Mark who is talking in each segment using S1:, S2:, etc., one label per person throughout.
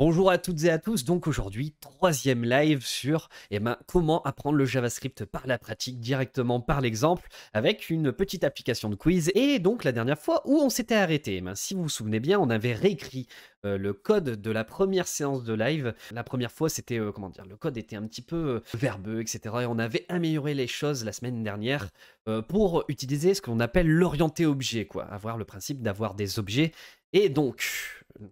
S1: Bonjour à toutes et à tous, donc aujourd'hui, troisième live sur eh ben, comment apprendre le JavaScript par la pratique, directement par l'exemple, avec une petite application de quiz. Et donc la dernière fois où on s'était arrêté, eh ben, si vous vous souvenez bien, on avait réécrit euh, le code de la première séance de live. La première fois, c'était, euh, comment dire, le code était un petit peu euh, verbeux, etc. Et on avait amélioré les choses la semaine dernière pour utiliser ce qu'on appelle l'orienté objet, quoi, avoir le principe d'avoir des objets. Et donc,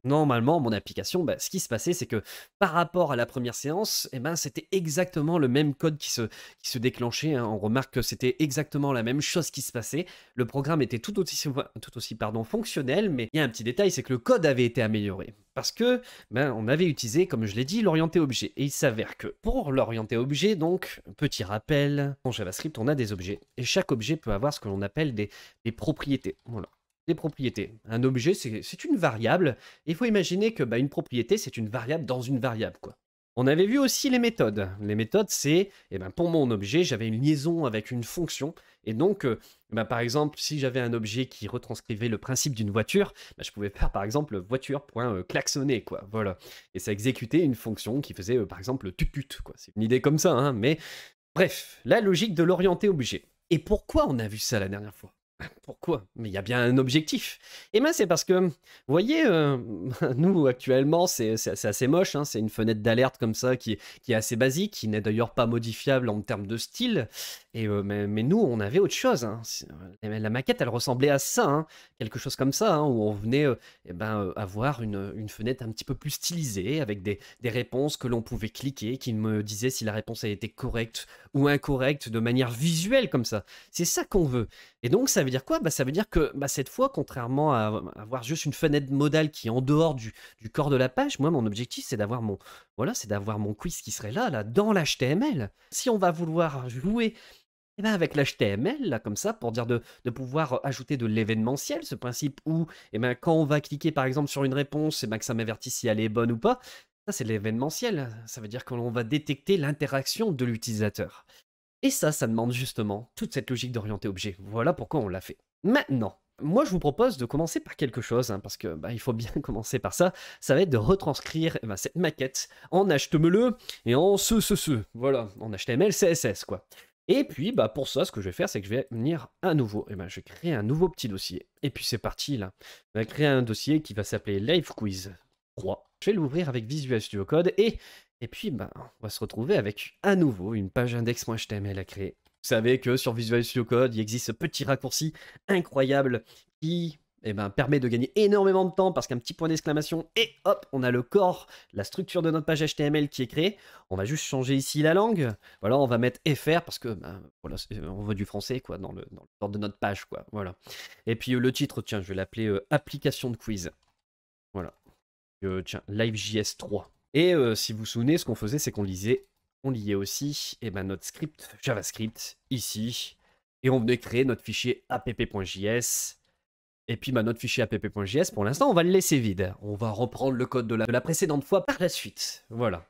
S1: normalement, mon application, bah, ce qui se passait, c'est que par rapport à la première séance, eh ben, c'était exactement le même code qui se, qui se déclenchait. Hein. On remarque que c'était exactement la même chose qui se passait. Le programme était tout aussi, tout aussi pardon, fonctionnel, mais il y a un petit détail, c'est que le code avait été amélioré. Parce que, ben, on avait utilisé, comme je l'ai dit, l'orienté objet. Et il s'avère que pour l'orienté objet, donc, petit rappel, en JavaScript, on a des objets. Et chaque objet peut avoir ce que l'on appelle des, des propriétés. Voilà propriétés. Un objet, c'est une variable. Il faut imaginer que bah, une propriété, c'est une variable dans une variable. Quoi. On avait vu aussi les méthodes. Les méthodes, c'est, eh ben, pour mon objet, j'avais une liaison avec une fonction. Et donc, euh, eh ben, par exemple, si j'avais un objet qui retranscrivait le principe d'une voiture, bah, je pouvais faire, par exemple, voiture.klaxonner, quoi. Voilà. Et ça exécutait une fonction qui faisait, euh, par exemple, tut, quoi. C'est une idée comme ça, hein, mais... Bref, la logique de l'orienté objet. Et pourquoi on a vu ça la dernière fois Pourquoi Mais il y a bien un objectif. Et eh bien, c'est parce que, vous voyez, euh, nous, actuellement, c'est assez moche. Hein. c'est une fenêtre d'alerte comme ça qui, qui, est assez basique, qui n'est d'ailleurs pas modifiable en termes de style. Et, euh, mais, nous, on avait autre chose. Hein. Euh, la maquette, elle ressemblait à ça. Hein. quelque chose comme ça, où on venait et eh ben, avoir une, une, fenêtre un petit peu plus stylisée, avec des, des réponses que l'on pouvait cliquer, qui me disaient si la réponse était correcte ou incorrecte de manière visuelle comme ça. C'est ça qu'on veut. Et donc, ça dire quoi bah, Ça veut dire que bah, cette fois, contrairement à avoir juste une fenêtre modale qui est en dehors du, corps de la page, moi, mon objectif, c'est d'avoir mon, voilà, c'est d'avoir mon quiz qui serait là, là, dans l'HTML. Si on va vouloir jouer eh ben, avec l'HTML, là, comme ça, pour dire de, pouvoir ajouter de l'événementiel, ce principe où, et eh ben quand on va cliquer par exemple sur une réponse, et eh bien, que ça m'avertit si elle est bonne ou pas, ça c'est l'événementiel. Ça veut dire qu'on va détecter l'interaction de l'utilisateur. Et ça, ça demande justement toute cette logique d'orienter objet. Voilà pourquoi on l'a fait. Maintenant, moi, je vous propose de commencer par quelque chose, hein, parce que bah, il faut bien commencer par ça. Ça va être de retranscrire eh ben, cette maquette en HTML e et en ce, ce, ce. Voilà, en HTML, CSS, quoi. Et puis, bah, pour ça, ce que je vais faire, c'est que je vais venir à nouveau. Et eh ben, je vais créer un nouveau petit dossier. Et puis, c'est parti, là. je va créer un dossier qui va s'appeler Live Quiz 3. Je vais l'ouvrir avec Visual Studio Code et et puis, ben on va se retrouver avec à nouveau une page index.html à créer. Vous savez que sur Visual Studio Code, il existe ce petit raccourci incroyable qui eh ben, permet de gagner énormément de temps parce qu'un petit point d'exclamation et hop, on a le corps, la structure de notre page HTML qui est créée. On va juste changer ici la langue. Voilà, on va mettre FR parce que ben, voilà, on veut du français quoi dans le, dans le corps de notre page quoi. Voilà. Et puis euh, le titre, tiens, je vais l'appeler euh, application de quiz. Voilà. Euh, tiens, LiveJS 3. Et euh, si vous vous souvenez, ce qu'on faisait, c'est qu'on lisait, on liait aussi eh ben, notre script JavaScript ici, et on venait créer notre fichier app.js. Et puis bah, notre fichier app.js, pour l'instant, on va le laisser vide. On va reprendre le code de la, précédente fois par la suite. Voilà.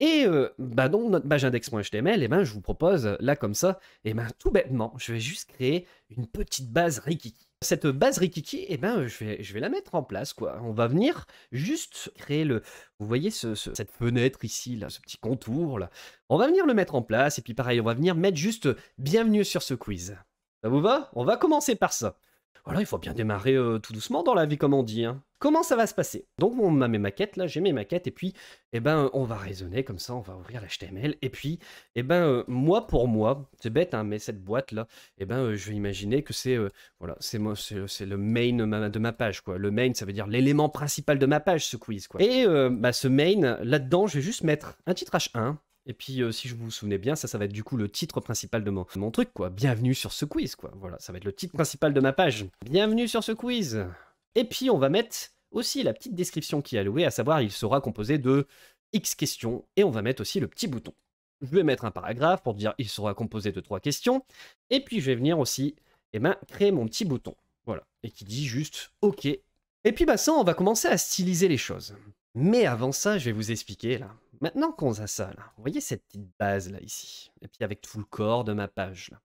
S1: Et euh, bah, donc, notre page index.html, eh ben, je vous propose, là comme ça, et eh ben, tout bêtement, je vais juste créer une petite base Rikiki cette base Rikiki, eh ben, je, vais, je vais la mettre en place. Quoi. On va venir juste créer le. Vous voyez cette fenêtre ici, là, ce petit contour là. On va venir le mettre en place. Et puis pareil, on va venir mettre juste bienvenue sur ce quiz. Ça vous va On va commencer par ça. Voilà, il faut bien démarrer euh, tout doucement dans la vie, comme on dit. Hein. Comment ça va se passer Donc on a mes maquettes là, j'ai mes maquettes et puis eh ben on va raisonner comme ça, on va ouvrir l'HTML et puis eh ben euh, moi pour moi, c'est bête hein, mais cette boîte là, eh ben euh, je vais imaginer que c'est euh, voilà, c'est moi c'est le main de ma page quoi. Le main ça veut dire l'élément principal de ma page ce quiz quoi. Et bah, ce main là-dedans, je vais juste mettre un titre H1 et puis, si je vous, souvenais souvenez bien, ça, ça va être du coup le titre principal de mon, mon, truc, quoi. Bienvenue sur ce quiz, quoi. Voilà, ça va être le titre principal de ma page. Bienvenue sur ce quiz. Et puis on va mettre aussi la petite description qui est allouée, à savoir il sera composé de X questions, et on va mettre aussi le petit bouton. Je vais mettre un paragraphe pour dire il sera composé de trois questions, et puis je vais venir aussi eh ben, créer mon petit bouton, voilà, et qui dit juste OK. Et puis bah ça, on va commencer à styliser les choses. Mais avant ça, je vais vous expliquer là. Maintenant qu'on a ça là, vous voyez cette petite base là ici, et puis avec tout le corps de ma page là.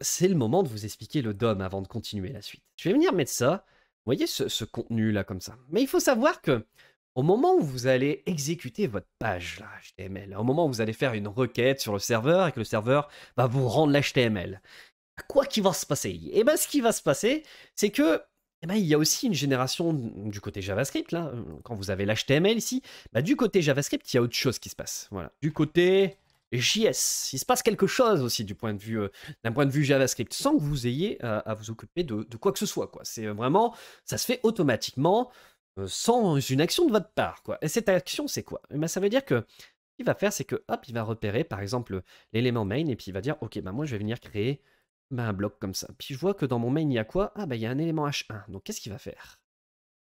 S1: C'est le moment de vous expliquer le DOM avant de continuer la suite. Je vais venir mettre ça voyez ce, contenu-là comme ça. Mais il faut savoir que au moment où vous allez exécuter votre page là, HTML, au moment où vous allez faire une requête sur le serveur et que le serveur va vous rendre l'HTML, quoi qui va se passer Eh bien, ce qui va se passer, c'est que eh ben, il y a aussi une génération du côté JavaScript, là, quand vous avez l'HTML ici, bah, du côté JavaScript, il y a autre chose qui se passe. Voilà. Du côté JS. Il se passe quelque chose aussi du point de vue euh, d'un point de vue JavaScript, sans que vous ayez euh, à vous occuper de, quoi que ce soit. Quoi. C'est euh, vraiment, ça se fait automatiquement sans une action de votre part. Quoi. Et cette action, c'est quoi eh ben, ça veut dire que ce qu'il va faire, c'est que hop, il va repérer par exemple l'élément main et puis il va dire, ok, ben moi je vais venir créer ben un bloc comme ça. Puis je vois que dans mon main il y a quoi Ah bah il y a un élément H1. Donc qu'est-ce qu'il va faire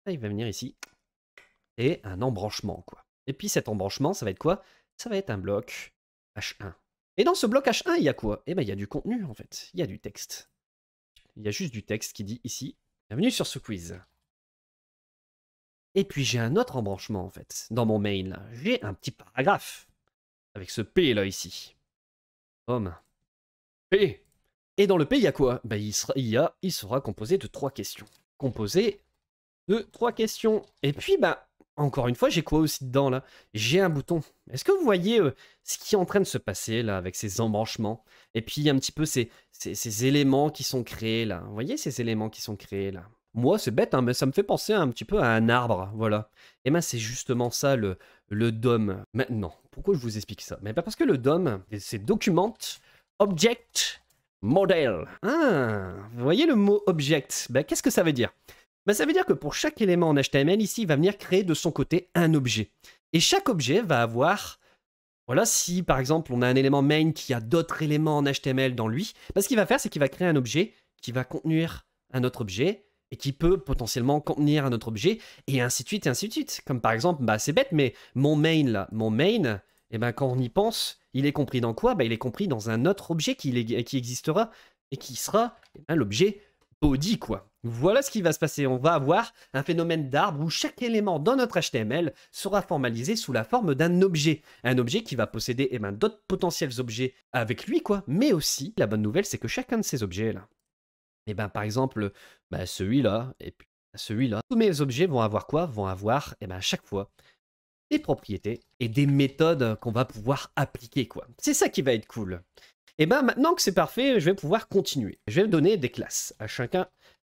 S1: ah, Il va venir ici et un embranchement quoi. Et puis cet embranchement, ça va être quoi Ça va être un bloc H1. Et dans ce bloc H1, il y a quoi Eh bien, il y a du contenu, en fait. Il y a du texte. Il y a juste du texte qui dit ici Bienvenue sur ce quiz. Et puis j'ai un autre embranchement en fait, dans mon mail. J'ai un petit paragraphe avec ce P là ici. Homme. P. Et dans le P, il y a quoi ben, il, sera, il sera composé de trois questions. Composé de trois questions. Et puis, ben, encore une fois, j'ai quoi aussi dedans là J'ai un bouton. Est-ce que vous voyez euh, ce qui est en train de se passer là avec ces embranchements Et puis un petit peu ces, ces, éléments qui sont créés là. Vous voyez ces éléments qui sont créés là Moi c'est bête, hein, mais ça me fait penser un petit peu à un arbre, voilà. Et eh ben c'est justement ça le, le DOM. Maintenant, pourquoi je vous explique ça Mais ben, parce que le DOM, c'est Document Object Model. Ah, vous voyez le mot Object ben, Qu'est-ce que ça veut dire bah, ça veut dire que pour chaque élément en HTML, ici, il va venir créer de son côté un objet. Et chaque objet va avoir voilà, si par exemple on a un élément main qui a d'autres éléments en HTML dans lui, bah, ce qu'il va faire, c'est qu'il va créer un objet qui va contenir un autre objet et qui peut potentiellement contenir un autre objet, et ainsi de suite, et ainsi de suite. Comme par exemple, bah, c'est bête, mais mon main là, mon main, et eh ben, quand on y pense, il est compris dans quoi bah, Il est compris dans un autre objet qui, existera et qui sera eh ben, l'objet dit quoi. Voilà ce qui va se passer. On va avoir un phénomène d'arbre où chaque élément dans notre HTML sera formalisé sous la forme d'un objet. Un objet qui va posséder eh ben, d'autres potentiels objets avec lui, quoi. Mais aussi, la bonne nouvelle, c'est que chacun de ces objets-là, eh ben, par exemple, bah, celui-là, et puis bah, celui-là, tous mes objets vont avoir quoi Vont avoir, eh ben, à chaque fois, des propriétés et des méthodes qu'on va pouvoir appliquer, quoi. C'est ça qui va être cool. Et eh bien maintenant que c'est parfait, je vais pouvoir continuer. Je vais donner des classes à chacun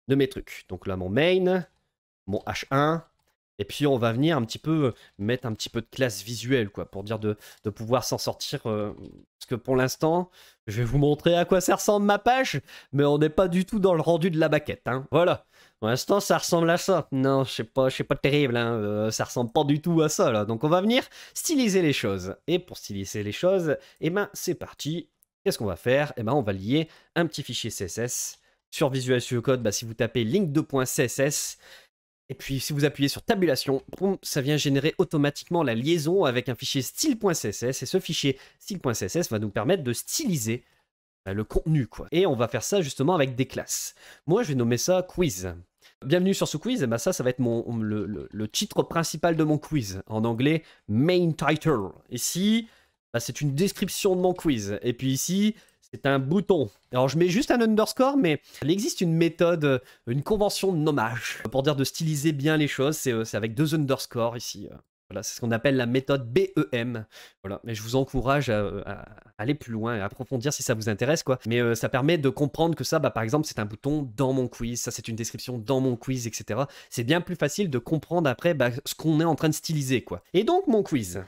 S1: de mes trucs. Donc là, mon main, mon H1, et puis on va venir un petit peu euh, mettre un petit peu de classe visuelle, quoi, pour dire de, pouvoir s'en sortir. Euh, parce que pour l'instant, je vais vous montrer à quoi ça ressemble ma page, mais on n'est pas du tout dans le rendu de la baquette, hein. Voilà. Pour l'instant, ça ressemble à ça. Non, je sais pas, pas terrible, hein. Euh, ça ressemble pas du tout à ça, là. Donc on va venir styliser les choses. Et pour styliser les choses, et eh ben c'est parti. Qu'est-ce qu'on va faire Eh ben, on va lier un petit fichier CSS. Sur Visual Studio Code, bah, si vous tapez link2.css, et puis si vous appuyez sur tabulation, ça vient générer automatiquement la liaison avec un fichier style.css. Et ce fichier style.css va nous permettre de styliser bah, le contenu. Quoi. Et on va faire ça justement avec des classes. Moi, je vais nommer ça quiz. Bienvenue sur ce quiz, et eh ben, ça, ça va être le, titre principal de mon quiz. En anglais, main title. Ici, bah, c'est une description de mon quiz. Et puis ici, c'est un bouton. Alors je mets juste un underscore, mais il existe une méthode, euh, une convention de nommage pour dire de styliser bien les choses. C'est euh, avec deux underscores ici. Euh. Voilà, c'est ce qu'on appelle la méthode BEM. Voilà, mais je vous encourage à, aller plus loin et à approfondir si ça vous intéresse, quoi. Mais ça permet de comprendre que ça, bah, par exemple, c'est un bouton dans mon quiz, ça c'est une description dans mon quiz, etc. C'est bien plus facile de comprendre après bah, ce qu'on est en train de styliser, quoi. Et donc mon quiz.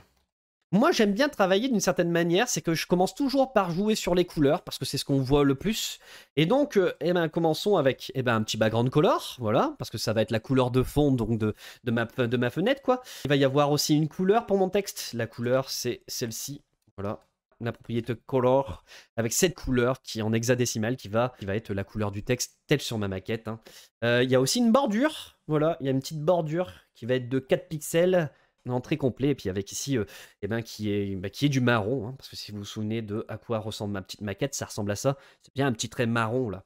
S1: Moi, j'aime bien travailler d'une certaine manière, c'est que je commence toujours par jouer sur les couleurs, parce que c'est ce qu'on voit le plus. Et donc, euh, eh ben, commençons avec eh ben, un petit background color, voilà, parce que ça va être la couleur de fond donc de, de, ma, de ma fenêtre. quoi. Il va y avoir aussi une couleur pour mon texte. La couleur, c'est celle-ci, voilà, la propriété color, avec cette couleur qui en hexadécimal, qui va, qui va être la couleur du texte, tel sur ma maquette. Hein. Euh, il y a aussi une bordure, voilà, il y a une petite bordure qui va être de 4 pixels l'entrée complet et puis avec ici eh ben, qui, est, bah, qui est du marron hein, parce que si vous vous souvenez de à quoi ressemble ma petite maquette ça ressemble à ça c'est bien un petit trait marron là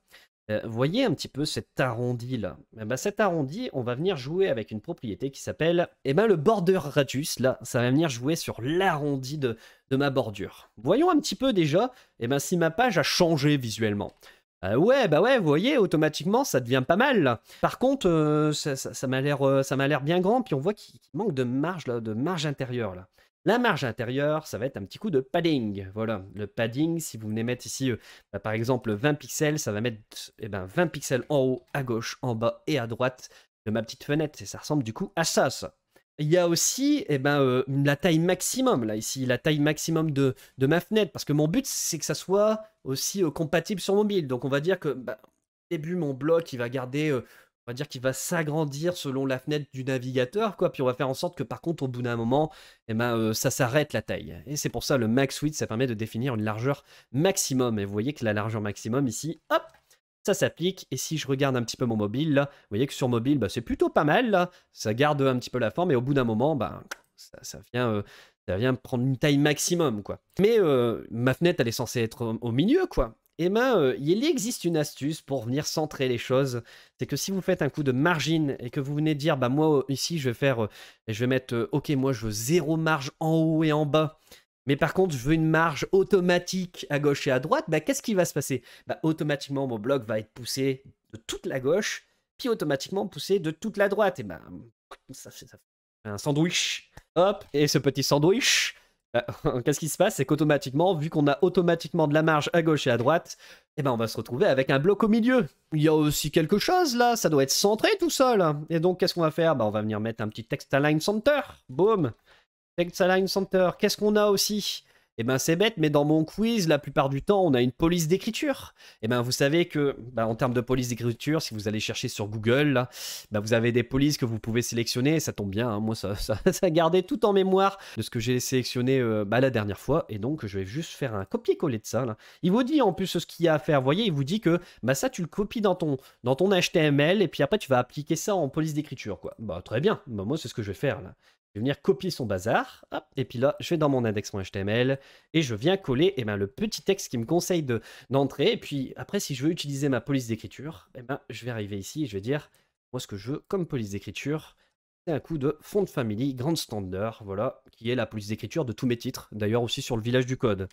S1: voyez un petit peu cet arrondi là eh ben, cet arrondi on va venir jouer avec une propriété qui s'appelle eh ben, le border radius là ça va venir jouer sur l'arrondi de, de ma bordure voyons un petit peu déjà et eh ben, si ma page a changé visuellement ah ouais, bah ouais, vous voyez, automatiquement, ça devient pas mal. Par contre, euh, euh, ça, m'a l'air, bien grand, puis on voit qu'il manque de marge, de marge intérieure, là. La marge intérieure, ça va être un petit coup de padding. Voilà, le padding, si vous venez mettre ici, euh, bah, par exemple, 20 pixels, ça va mettre eh ben, 20 pixels en haut, à gauche, en bas et à droite de ma petite fenêtre. Et ça ressemble du coup à ça il y a aussi eh ben, euh, la taille maximum, là, ici, la taille maximum de, ma fenêtre, parce que mon but, c'est que ça soit aussi euh, compatible sur mobile. Donc, on va dire que, bah, au début, mon bloc, il va garder, euh, on va dire qu'il va s'agrandir selon la fenêtre du navigateur, quoi. Puis, on va faire en sorte que, par contre, au bout d'un moment, eh ben, ça s'arrête la taille. Et c'est pour ça, le max width, ça permet de définir une largeur maximum. Et vous voyez que la largeur maximum, ici, hop, ça s'applique. Et si je regarde un petit peu mon mobile, là, vous voyez que sur mobile, bah, c'est plutôt pas mal. Ça garde un petit peu la forme et au bout d'un moment, bah, ça, vient... Euh, ça vient prendre une taille maximum, quoi. Mais euh, ma fenêtre, elle est censée être au, milieu, quoi. Et eh ben, euh, il existe une astuce pour venir centrer les choses. C'est que si vous faites un coup de margin, et que vous venez dire, bah moi ici, je vais faire, et je vais mettre, ok, moi je veux zéro marge en haut et en bas mais par contre, je veux une marge automatique à gauche et à droite, bah, qu'est-ce qui va se passer bah, Automatiquement, mon bloc va être poussé de toute la gauche, puis automatiquement poussé de toute la droite. Et ben, ça, fait, ça un sandwich. Hop, et ce petit sandwich, euh, Qu'est-ce qui se passe C'est qu'automatiquement, vu qu'on a automatiquement de la marge à gauche et à droite, eh ben on va se retrouver avec un bloc au milieu. Il y a aussi quelque chose là, ça doit être centré tout seul. Et donc qu'est-ce qu'on va faire bah, On va venir mettre un petit text align center. Boum une Center. Qu'est-ce qu'on a aussi eh bien, c'est bête, mais dans mon quiz, la plupart du temps, on a une police d'écriture. Eh bien, vous savez que, bah, en termes de police d'écriture, si vous allez chercher sur Google, bah, vous avez des polices que vous pouvez sélectionner. ça tombe bien, hein. moi ça, ça, ça gardait tout en mémoire de ce que j'ai sélectionné euh, bah, la dernière fois. Et donc je vais juste faire un copier-coller de ça. Là. Il vous dit en plus ce qu'il y a à faire. Vous voyez, il vous dit que bah ça tu le copies dans ton dans ton HTML et puis après tu vas appliquer ça en police d'écriture quoi. Bah très bien. moi c'est ce que je vais faire là. Je vais venir copier son bazar. et puis là, je vais dans mon index.html et je viens coller eh ben, le petit texte qui me conseille d'entrer. et puis après, si je veux utiliser ma police d'écriture, eh ben, je vais arriver ici et je vais dire moi ce que je veux comme police d'écriture. C'est un coup de font family grand standard, voilà, qui est la police d'écriture de tous mes titres. D'ailleurs aussi sur le village du code.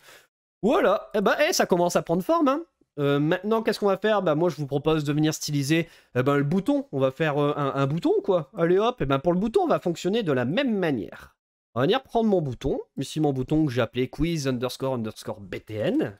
S1: Voilà, et eh ben, ça commence à prendre forme. Hein. Euh, maintenant, qu'est-ce qu'on va faire bah, Moi, je vous propose de venir styliser eh ben, le bouton. On va faire euh, un, bouton, quoi. Allez hop, et eh ben, pour le bouton, on va fonctionner de la même manière. On va venir prendre mon bouton, ici mon bouton que j'ai appelé quiz underscore underscore btn.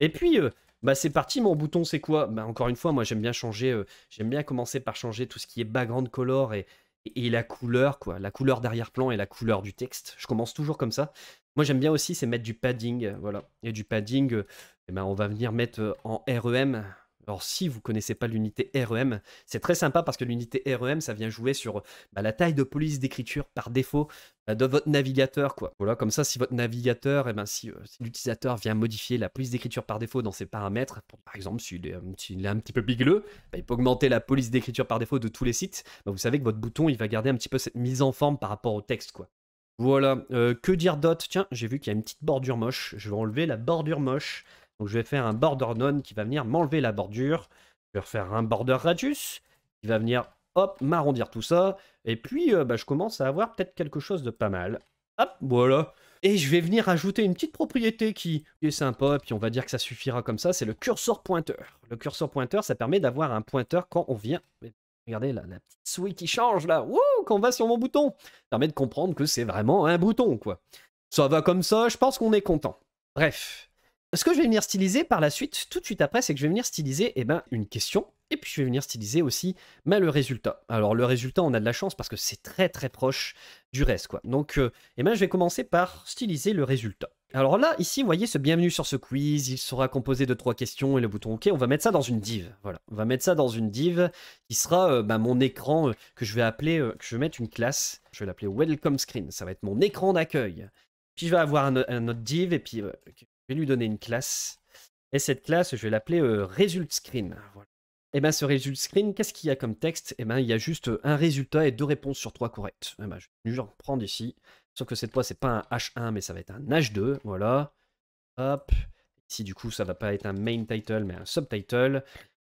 S1: Et puis, euh, bah, c'est parti, mon bouton, c'est quoi bah, Encore une fois, moi, j'aime bien changer, j'aime bien commencer par changer tout ce qui est background color et, et la couleur, quoi. La couleur d'arrière-plan et la couleur du texte. Je commence toujours comme ça. Moi, j'aime bien aussi, c'est mettre du padding, voilà. Et du padding eh ben, on va venir mettre euh, en REM. Alors si vous connaissez pas l'unité REM, c'est très sympa parce que l'unité REM, ça vient jouer sur bah, la taille de police d'écriture par défaut bah, de votre navigateur. quoi. Voilà, comme ça, si votre navigateur, et eh ben, euh, si, l'utilisateur vient modifier la police d'écriture par défaut dans ses paramètres, par exemple euh, s'il est, un petit peu bigleux, bah, il peut augmenter la police d'écriture par défaut de tous les sites. vous savez que votre bouton, il va garder un petit peu cette mise en forme par rapport au texte. quoi. Voilà, que dire d'autre Tiens, j'ai vu qu'il y a une petite bordure moche. Je vais enlever la bordure moche. Donc je vais faire un border none qui va venir m'enlever la bordure. Je vais refaire un border radius qui va venir, hop, m'arrondir tout ça. Et puis, euh, bah, je commence à avoir peut-être quelque chose de pas mal. Hop, voilà. Et je vais venir ajouter une petite propriété qui est sympa, puis on va dire que ça suffira comme ça, c'est le curseur pointeur. Le curseur pointeur, ça permet d'avoir un pointeur quand on vient... Regardez là, la petite souris qui change là, Wouh, quand on va sur mon bouton. Ça permet de comprendre que c'est vraiment un bouton, quoi. Ça va comme ça, je pense qu'on est content. Bref, ce que je vais venir styliser par la suite, tout de suite après, c'est que je vais venir styliser eh ben, une question et puis je vais venir styliser aussi ben, le résultat. Alors le résultat, on a de la chance parce que c'est très très proche du reste. Quoi. Donc euh, eh ben, je vais commencer par styliser le résultat. Alors là, ici, vous voyez ce bienvenue sur ce quiz, il sera composé de trois questions et le bouton OK, on va mettre ça dans une div. Voilà, on va mettre ça dans une div qui sera euh, ben, mon écran euh, que je vais appeler, que je vais mettre une classe, je vais l'appeler Welcome Screen, ça va être mon écran d'accueil. Puis je vais avoir un, un autre div et puis je vais lui donner une classe. Et cette classe, je vais l'appeler euh, Result Screen. Ah, et eh bien, ce Result Screen, qu'est-ce qu'il y a comme texte Et eh bien, il y a juste un résultat et deux réponses sur trois correctes. Eh ben, je vais prendre ici. Sauf que cette fois, c'est pas un H1, mais ça va être un H2. Voilà. Hop. Ici, du coup, ça va pas être un main title, mais un subtitle.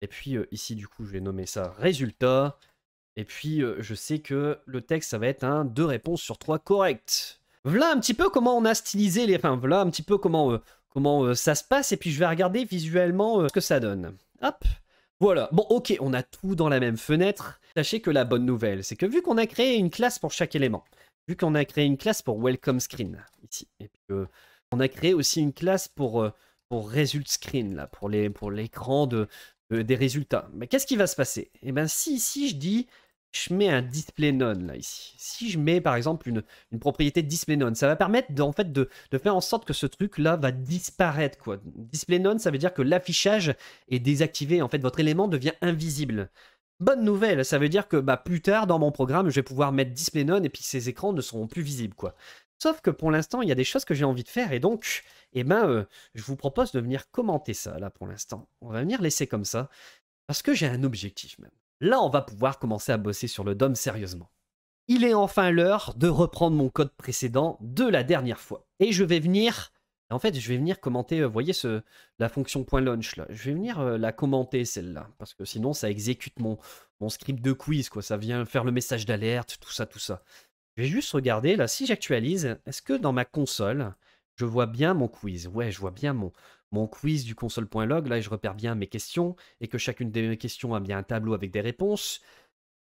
S1: Et puis, euh, ici, du coup, je vais nommer ça résultat. Et puis, euh, je sais que le texte, ça va être un deux réponses sur trois correctes. Voilà un petit peu comment on a stylisé les... Enfin, voilà un petit peu comment comment euh, ça se passe et puis je vais regarder visuellement euh, ce que ça donne. Hop, voilà. Bon, ok, on a tout dans la même fenêtre. Sachez que la bonne nouvelle, c'est que vu qu'on a créé une classe pour chaque élément, vu qu'on a créé une classe pour Welcome Screen ici, et puis euh, on a créé aussi une classe pour pour Result Screen là, pour pour l'écran de, des résultats. Mais qu'est-ce qui va se passer Eh bien, si ici je dis je mets un display none là ici. Si je mets par exemple une, propriété display none, ça va permettre de, en fait de, faire en sorte que ce truc là va disparaître quoi. Display none, ça veut dire que l'affichage est désactivé. En fait, votre élément devient invisible. Bonne nouvelle, ça veut dire que bah, plus tard dans mon programme, je vais pouvoir mettre display none et puis ces écrans ne seront plus visibles quoi. Sauf que pour l'instant, il y a des choses que j'ai envie de faire et donc, eh ben, euh, je vous propose de venir commenter ça là pour l'instant. On va venir laisser comme ça parce que j'ai un objectif même. Là, on va pouvoir commencer à bosser sur le DOM sérieusement. Il est enfin l'heure de reprendre mon code précédent de la dernière fois. Et je vais venir en fait, je vais venir commenter, vous euh, voyez, ce, la fonction .launch, là. Je vais venir euh, la commenter, celle-là. Parce que sinon, ça exécute mon, mon, script de quiz, quoi. Ça vient faire le message d'alerte, tout ça, tout ça. Je vais juste regarder, là, si j'actualise, est-ce que dans ma console, je vois bien mon quiz Ouais, je vois bien mon, mon quiz du console.log, là je repère bien mes questions, et que chacune des mes questions a bien un tableau avec des réponses.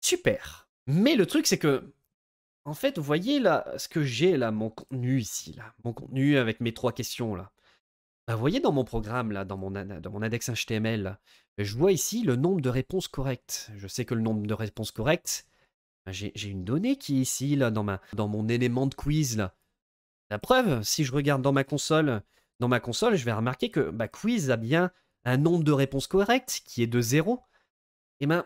S1: Super. Mais le truc c'est que, en fait, vous voyez là ce que j'ai là, mon contenu ici, là, mon contenu avec mes trois questions là. Bah, vous voyez dans mon programme, là, dans mon, dans mon index HTML, je vois ici le nombre de réponses correctes. Je sais que le nombre de réponses correctes, bah, j'ai une donnée qui est ici, là, dans, ma, dans mon élément de quiz. Là. La preuve, si je regarde dans ma console, dans ma console, je vais remarquer que ma bah, quiz a bien un nombre de réponses correctes qui est de 0. Et eh ben,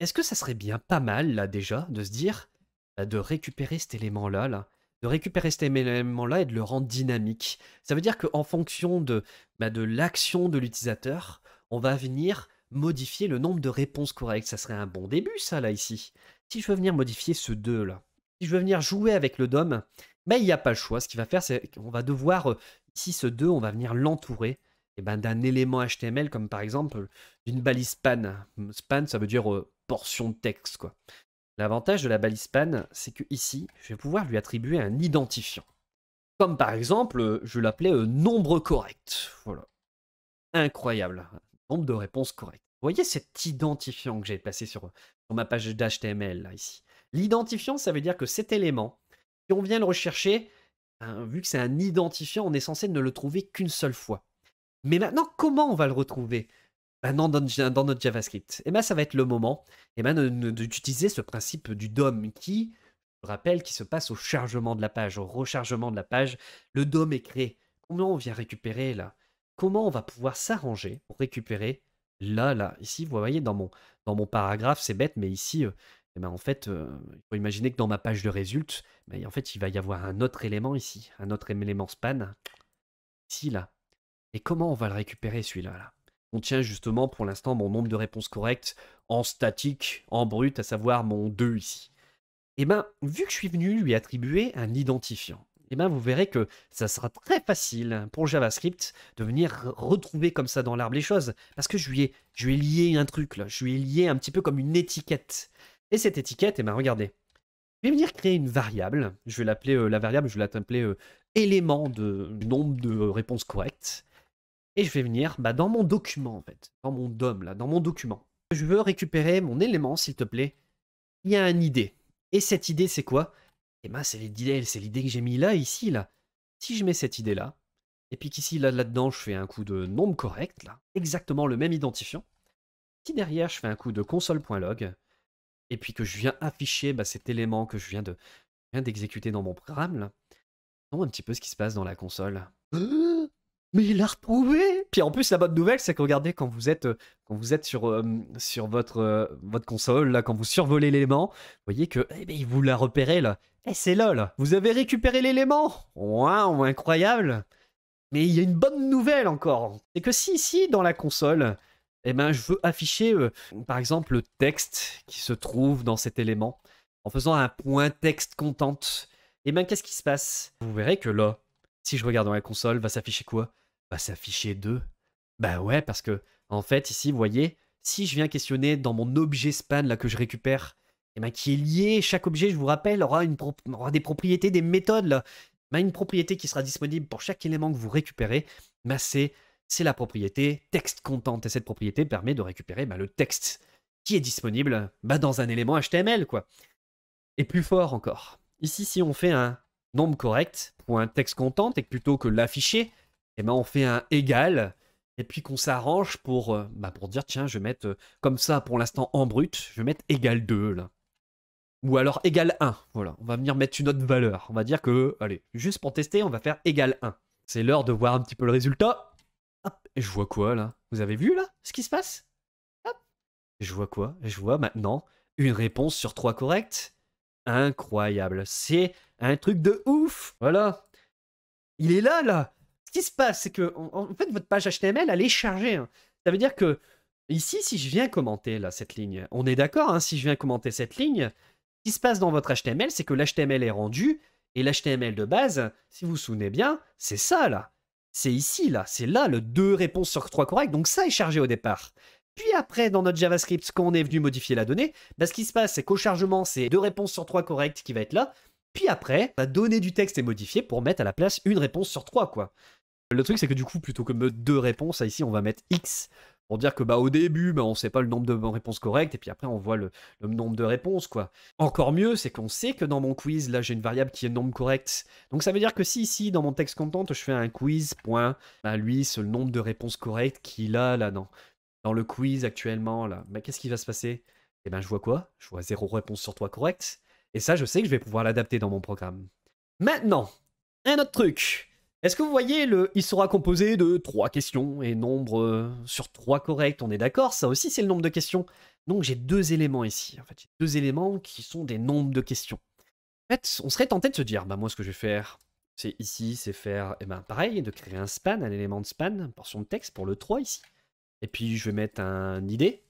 S1: est-ce que ça serait bien pas mal, là déjà, de se dire, bah, de récupérer cet élément-là, là, de récupérer cet élément-là et de le rendre dynamique Ça veut dire qu'en fonction de, bah, de l'action de l'utilisateur, on va venir modifier le nombre de réponses correctes. Ça serait un bon début, ça, là, ici. Si je veux venir modifier ce 2, là, si je veux venir jouer avec le DOM, mais il n'y a pas le choix. Ce qu'il va faire, c'est qu'on va devoir euh, Ici, ce 2, on va venir l'entourer et eh ben, d'un élément HTML, comme par exemple euh, d'une balise span. Hum, span, ça veut dire euh, portion de texte. quoi. L'avantage de la balise span, c'est que ici, je vais pouvoir lui attribuer un identifiant. Comme par exemple, euh, je l'appelais l'appeler nombre correct. Voilà. Incroyable. Nombre de réponses correctes. Vous voyez cet identifiant que j'ai placé sur, sur, ma page d'HTML, là, ici. L'identifiant, ça veut dire que cet élément, si on vient le rechercher, Hein, vu que c'est un identifiant, on est censé ne le trouver qu'une seule fois. Mais maintenant, comment on va le retrouver Maintenant, dans, dans, notre JavaScript. eh bien, ça va être le moment et eh ben, d'utiliser ce principe du DOM qui, je rappelle, qui se passe au chargement de la page, au rechargement de la page. Le DOM est créé. Comment on vient récupérer là Comment on va pouvoir s'arranger pour récupérer là, là Ici, vous voyez, dans mon, dans mon paragraphe, c'est bête, mais ici, euh, et eh ben en fait, euh, il faut imaginer que dans ma page de résultats, ben, en fait, il va y avoir un autre élément ici, un autre élément span, ici, là. Et comment on va le récupérer, celui-là là On tient justement, pour l'instant, mon nombre de réponses correctes en statique, en brut, à savoir mon 2 ici. Et eh bien, vu que je suis venu lui attribuer un identifiant, et eh ben vous verrez que ça sera très facile pour JavaScript de venir retrouver comme ça dans l'arbre les choses, parce que je lui ai, je lui ai lié un truc, là. je lui ai lié un petit peu comme une étiquette. Et cette étiquette, et eh ben, regardez, je vais venir créer une variable. Je vais l'appeler euh, la variable, je vais l'appeler euh, élément de, nombre de euh, réponses correctes. Et je vais venir bah, dans mon document, en fait, dans mon DOM, là, dans mon document. Je veux récupérer mon élément, s'il te plaît. Il y a une idée. Et cette idée, c'est quoi Eh ben, c'est l'idée, c'est l'idée que j'ai mis là, ici, là. Si je mets cette idée là, et puis qu'ici, là, là-dedans, je fais un coup de nombre correct, là, exactement le même identifiant. Si derrière, je fais un coup de console.log, et puis que je viens afficher bah, cet élément que je viens de d'exécuter dans mon programme, là, un petit peu ce qui se passe dans la console. Hein? mais il l'a retrouvé Puis en plus, la bonne nouvelle, c'est que regardez, quand vous êtes, euh, quand vous êtes sur, sur votre, euh, votre console, là, quand vous survolez l'élément, vous voyez que eh ben, il vous l'a repéré là. Eh, c'est lol Vous avez récupéré l'élément Waouh, incroyable Mais il y a une bonne nouvelle encore C'est que si, si, dans la console, eh ben, je veux afficher, euh, par exemple, le texte qui se trouve dans cet élément. En faisant un point texte contente, et eh bien qu'est-ce qui se passe Vous verrez que là, si je regarde dans la console, va s'afficher quoi Va s'afficher 2. Bah ben ouais, parce que, en fait, ici, vous voyez, si je viens questionner dans mon objet span là que je récupère, et eh ben, qui est lié, chaque objet, je vous rappelle, aura, une aura des propriétés, des méthodes ben, une propriété qui sera disponible pour chaque élément que vous récupérez, ben, c'est c'est la propriété texte content. Et cette propriété permet de récupérer bah, le texte qui est disponible bah, dans un élément HTML, quoi. Et plus fort encore. Ici, si on fait un nombre correct pour un texte content et plutôt que l'afficher, eh ben, on fait un égal et puis qu'on s'arrange pour, euh, bah, pour dire tiens, je vais mettre euh, comme ça pour l'instant en brut, je vais mettre égal 2 là. Ou alors égal 1. Voilà, on va venir mettre une autre valeur. On va dire que, allez, juste pour tester, on va faire égal 1. C'est l'heure de voir un petit peu le résultat. Hop, je vois quoi là Vous avez vu là ce qui se passe Hop, je vois quoi Je vois maintenant une réponse sur trois correctes. Incroyable, c'est un truc de ouf. Voilà, il est là là. Ce qui se passe, c'est que en, fait votre page HTML elle est chargée. Hein. Ça veut dire que ici, si je viens commenter là cette ligne, on est d'accord. Hein, si je viens commenter cette ligne, ce qui se passe dans votre HTML, c'est que l'HTML est rendu et l'HTML de base, si vous vous souvenez bien, c'est ça là. C'est ici, là. C'est là le deux réponses sur 3 correctes. Donc ça est chargé au départ. Puis après, dans notre JavaScript, quand on est venu modifier la donnée, bah, ce qui se passe, c'est qu'au chargement, c'est deux réponses sur trois correctes qui va être là. Puis après, la donnée du texte est modifiée pour mettre à la place une réponse sur 3. quoi. Le truc, c'est que du coup, plutôt que deux réponses, ici, on va mettre X pour dire que bah au début, bah, on ne sait pas le nombre de réponses correctes, et puis après on voit le, nombre de réponses, quoi. Encore mieux, c'est qu'on sait que dans mon quiz, là j'ai une variable qui est nombre correct. Donc ça veut dire que si ici, dans mon texte content, je fais un quiz, bah, lui, c'est le nombre de réponses correctes qu'il a là dans, dans le quiz actuellement, là, bah, qu'est-ce qui va se passer Eh ben je vois quoi Je vois zéro réponse sur toi correctes. Et ça, je sais que je vais pouvoir l'adapter dans mon programme. Maintenant, un autre truc. Est-ce que vous voyez, le, il sera composé de trois questions et nombre euh, sur trois corrects on est d'accord, ça aussi c'est le nombre de questions. Donc j'ai deux éléments ici, en fait, j'ai deux éléments qui sont des nombres de questions. En fait, on serait tenté de se dire, bah moi ce que je vais faire, c'est ici, c'est faire, eh ben pareil, de créer un span, un élément de span, une portion de texte pour le 3 ici. Et puis je vais mettre un idée,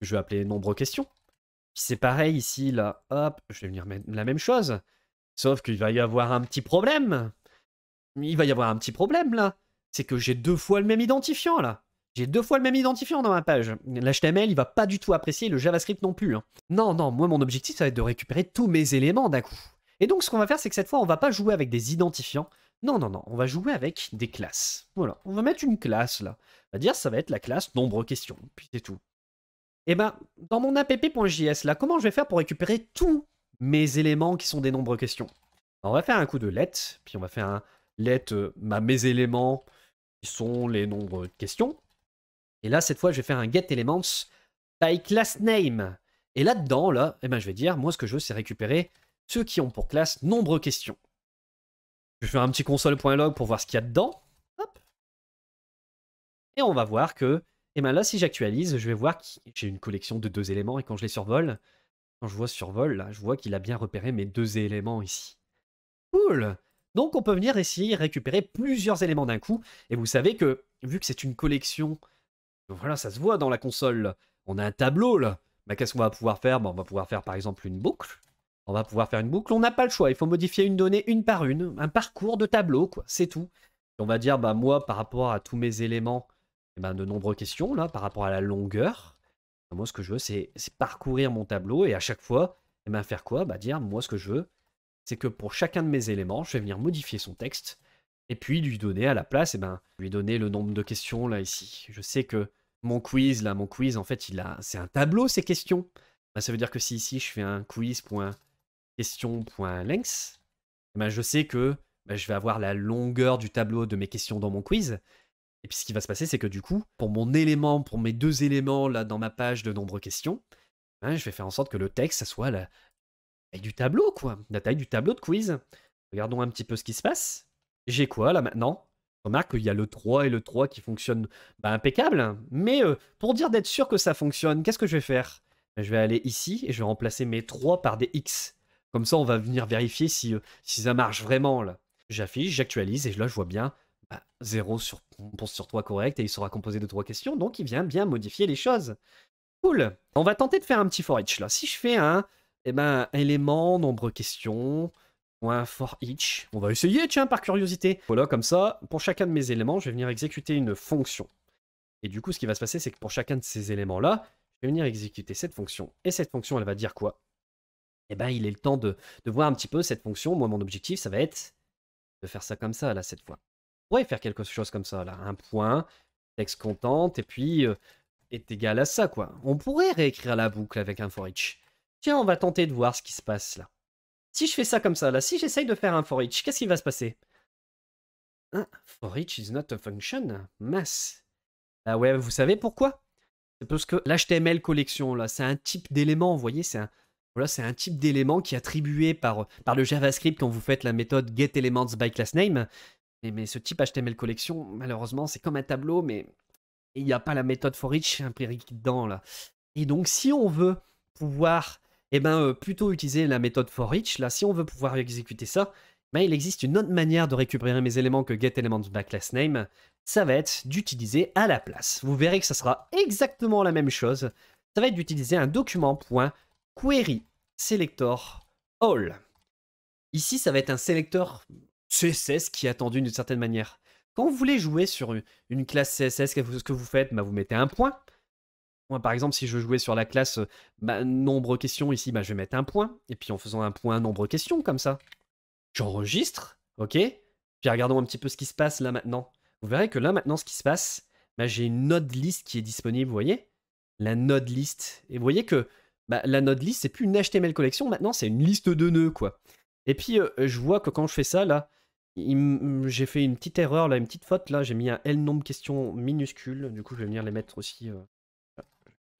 S1: je vais appeler nombre questions. c'est pareil ici, là, hop, je vais venir mettre la même chose. Sauf qu'il va y avoir un petit problème il va y avoir un petit problème là. C'est que j'ai deux fois le même identifiant là. J'ai deux fois le même identifiant dans ma page. L'HTML, il va pas du tout apprécier le JavaScript non plus. Hein. Non, non, moi mon objectif, ça va être de récupérer tous mes éléments d'un coup. Et donc ce qu'on va faire, c'est que cette fois, on va pas jouer avec des identifiants. Non, non, non, on va jouer avec des classes. Voilà, on va mettre une classe là. On va dire, ça va être la classe nombre questions, puis c'est tout. Et eh ben, dans mon app.js là, comment je vais faire pour récupérer tous mes éléments qui sont des nombres questions On va faire un coup de let, puis on va faire un let euh, ma mes éléments qui sont les nombres de questions. Et là, cette fois, je vais faire un get elements by class name. Et là-dedans, là, eh ben, je vais dire, moi, ce que je veux, c'est récupérer ceux qui ont pour classe nombre questions. Je vais faire un petit console.log pour voir ce qu'il y a dedans. Et on va voir que, et eh ben, là, si j'actualise, je vais voir que j'ai une collection de deux éléments et quand je les survole, quand je vois survol, là, je vois qu'il a bien repéré mes deux éléments ici. Cool donc on peut venir essayer récupérer plusieurs éléments d'un coup. Et vous savez que, vu que c'est une collection, voilà, ça se voit dans la console. On a un tableau là. Bah, qu'est-ce qu'on va pouvoir faire bah, On va pouvoir faire par exemple une boucle. On va pouvoir faire une boucle. On n'a pas le choix. Il faut modifier une donnée une par une. Un parcours de tableau, quoi. C'est tout. on va dire, bah, moi, par rapport à tous mes éléments, et eh ben, de nombreuses questions, là, par rapport à la longueur. Moi, ce que je veux, c'est parcourir mon tableau et à chaque fois, eh ben, faire quoi bah, Dire, moi, ce que je veux, c'est que pour chacun de mes éléments, je vais venir modifier son texte et puis lui donner à la place, et eh ben, lui donner le nombre de questions là ici. Je sais que mon quiz là, mon quiz en fait, il a, c'est un tableau ces questions. Ben, ça veut dire que si ici je fais un quiz.question.length, eh ben, je sais que ben, je vais avoir la longueur du tableau de mes questions dans mon quiz. Et puis ce qui va se passer, c'est que du coup, pour mon élément, pour mes deux éléments là dans ma page de nombre questions, hein, je vais faire en sorte que le texte, ça soit la, du tableau, quoi. La taille du tableau de quiz. Regardons un petit peu ce qui se passe. J'ai quoi là maintenant Remarque qu'il y a le 3 et le 3 qui fonctionnent bah, impeccable. Mais euh, pour dire d'être sûr que ça fonctionne, qu'est-ce que je vais faire Je vais aller ici et je vais remplacer mes 3 par des X. Comme ça, on va venir vérifier si, euh, si ça marche vraiment. là. J'affiche, j'actualise et là, je vois bien 0 bah, sur, sur 3 correct et il sera composé de 3 questions. Donc, il vient bien modifier les choses. Cool. On va tenter de faire un petit forage là. Si je fais un eh ben, élément, nombre questions, point for each. On va essayer, tiens, par curiosité. Voilà, comme ça, pour chacun de mes éléments, je vais venir exécuter une fonction. Et du coup, ce qui va se passer, c'est que pour chacun de ces éléments-là, je vais venir exécuter cette fonction. Et cette fonction, elle va dire quoi Eh ben, il est le temps de, voir un petit peu cette fonction. Moi, mon objectif, ça va être de faire ça comme ça, là, cette fois. On pourrait faire quelque chose comme ça, là. Un point, texte contente, et puis euh, est égal à ça, quoi. On pourrait réécrire la boucle avec un for each. Tiens, on va tenter de voir ce qui se passe là. Si je fais ça comme ça, là, si j'essaye de faire un for each, qu'est-ce qui va se passer For each is not a function. Mass. Ah ouais, vous savez pourquoi C'est parce que l'HTML collection, là, c'est un type d'élément, vous voyez, c'est un, voilà, c'est un type d'élément qui est attribué par, par le JavaScript quand vous faites la méthode getElementsByClassName. Mais, ce type HTML collection, malheureusement, c'est comme un tableau, mais il n'y a pas la méthode for each dedans, là. Et donc, si on veut pouvoir eh ben, euh, plutôt utiliser la méthode for each, là, si on veut pouvoir exécuter ça, mais ben, il existe une autre manière de récupérer mes éléments que name ça va être d'utiliser à la place. Vous verrez que ça sera exactement la même chose. Ça va être d'utiliser un document.query selector all. Ici, ça va être un sélecteur CSS qui est attendu d'une certaine manière. Quand vous voulez jouer sur une classe CSS, ce que vous faites ben, Vous mettez un point par exemple, si je jouais sur la classe euh, bah, nombre questions, ici, bah, je vais mettre un point. Et puis en faisant un point nombre questions, comme ça, j'enregistre, ok Puis regardons un petit peu ce qui se passe là maintenant. Vous verrez que là maintenant, ce qui se passe, bah, j'ai une node list qui est disponible, vous voyez La node list. Et vous voyez que la node list, c'est plus une HTML collection, maintenant c'est une liste de nœuds, quoi. Et puis euh, je vois que quand je fais ça, là, j'ai fait une petite erreur, là, une petite faute, là, j'ai mis un L nombre question minuscule, du coup je vais venir les mettre aussi euh,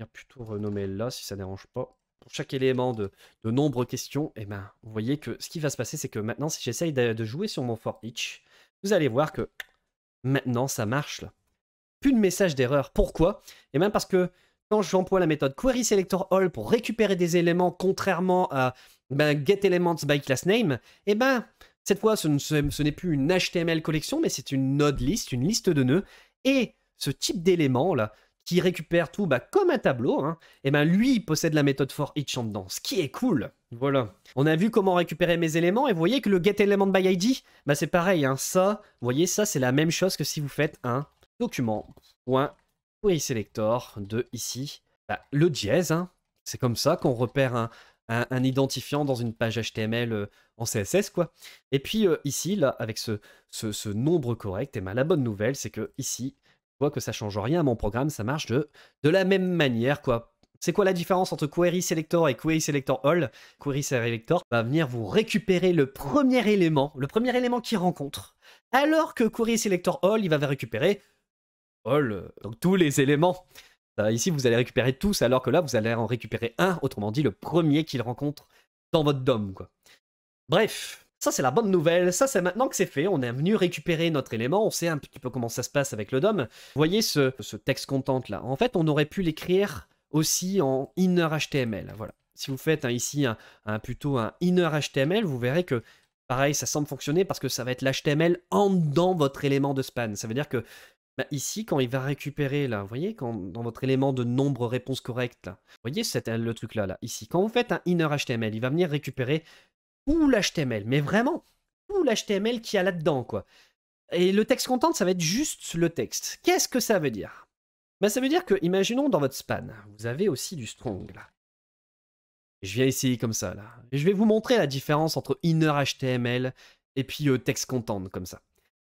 S1: plutôt renommer là si ça dérange pas. Pour chaque élément de, de nombre questions, et eh ben, vous voyez que ce qui va se passer, c'est que maintenant, si j'essaye de, jouer sur mon for each, vous allez voir que maintenant, ça marche. Là. Plus de message d'erreur. Pourquoi Et eh même ben, parce que quand j'emploie la méthode query selector all pour récupérer des éléments, contrairement à ben, get elements by class name, et eh ben, cette fois, ce, ce n'est plus une HTML collection, mais c'est une node list, une liste de nœuds. Et ce type d'élément là, qui récupère tout bah, comme un tableau, hein, et ben lui, il possède la méthode for each en dedans, ce qui est cool. Voilà. On a vu comment récupérer mes éléments, et vous voyez que le get element by ID, bah, c'est pareil, hein. ça, vous voyez, ça, c'est la même chose que si vous faites un document. selector de ici, bah, le dièse, hein, c'est comme ça qu'on repère un, identifiant dans une page HTML euh, en CSS, quoi. Et puis euh, ici, là, avec ce, ce, nombre correct, et ben, la bonne nouvelle, c'est que ici, que ça change rien à mon programme, ça marche de, de la même manière, quoi. C'est quoi la différence entre Query Selector et Query Selector All Query Selector va venir vous récupérer le premier élément, le premier élément qu'il rencontre. Alors que Query Selector All, il va récupérer All, donc tous les éléments. Euh, ici, vous allez récupérer tous, alors que là, vous allez en récupérer un, autrement dit, le premier qu'il rencontre dans votre DOM. Quoi. Bref, ça, c'est la bonne nouvelle. Ça, c'est maintenant que c'est fait. On est venu récupérer notre élément. On sait un petit peu comment ça se passe avec le DOM. Vous voyez ce, texte content là. En fait, on aurait pu l'écrire aussi en inner HTML. Voilà. Si vous faites hein, ici un, plutôt un inner HTML, vous verrez que pareil, ça semble fonctionner parce que ça va être l'HTML en dans votre élément de span. Ça veut dire que bah, ici, quand il va récupérer, là, vous voyez, quand, dans votre élément de nombre réponse correctes, vous voyez le truc là, là, ici. Quand vous faites un inner HTML, il va venir récupérer ou l'HTML, mais vraiment tout l'HTML qu'il y a là-dedans, quoi. Et le texte content, ça va être juste le texte. Qu'est-ce que ça veut dire ben, Ça veut dire que, imaginons dans votre span, vous avez aussi du strong, là. Je viens essayer comme ça, là. je vais vous montrer la différence entre innerHTML et puis euh, texte content, comme ça.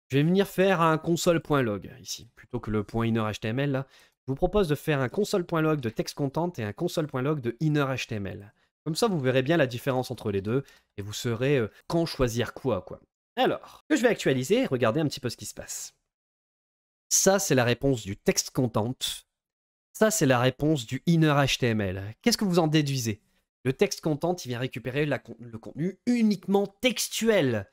S1: Je vais venir faire un console.log, ici, plutôt que le point inner là. Je vous propose de faire un console.log de texte content et un console.log de innerHTML. Comme ça, vous verrez bien la différence entre les deux et vous saurez euh, quand choisir quoi, quoi. Alors, que je vais actualiser regardez un petit peu ce qui se passe. Ça, c'est la réponse du texte content. Ça, c'est la réponse du inner HTML. Qu'est-ce que vous en déduisez Le texte content, il vient récupérer le contenu uniquement textuel.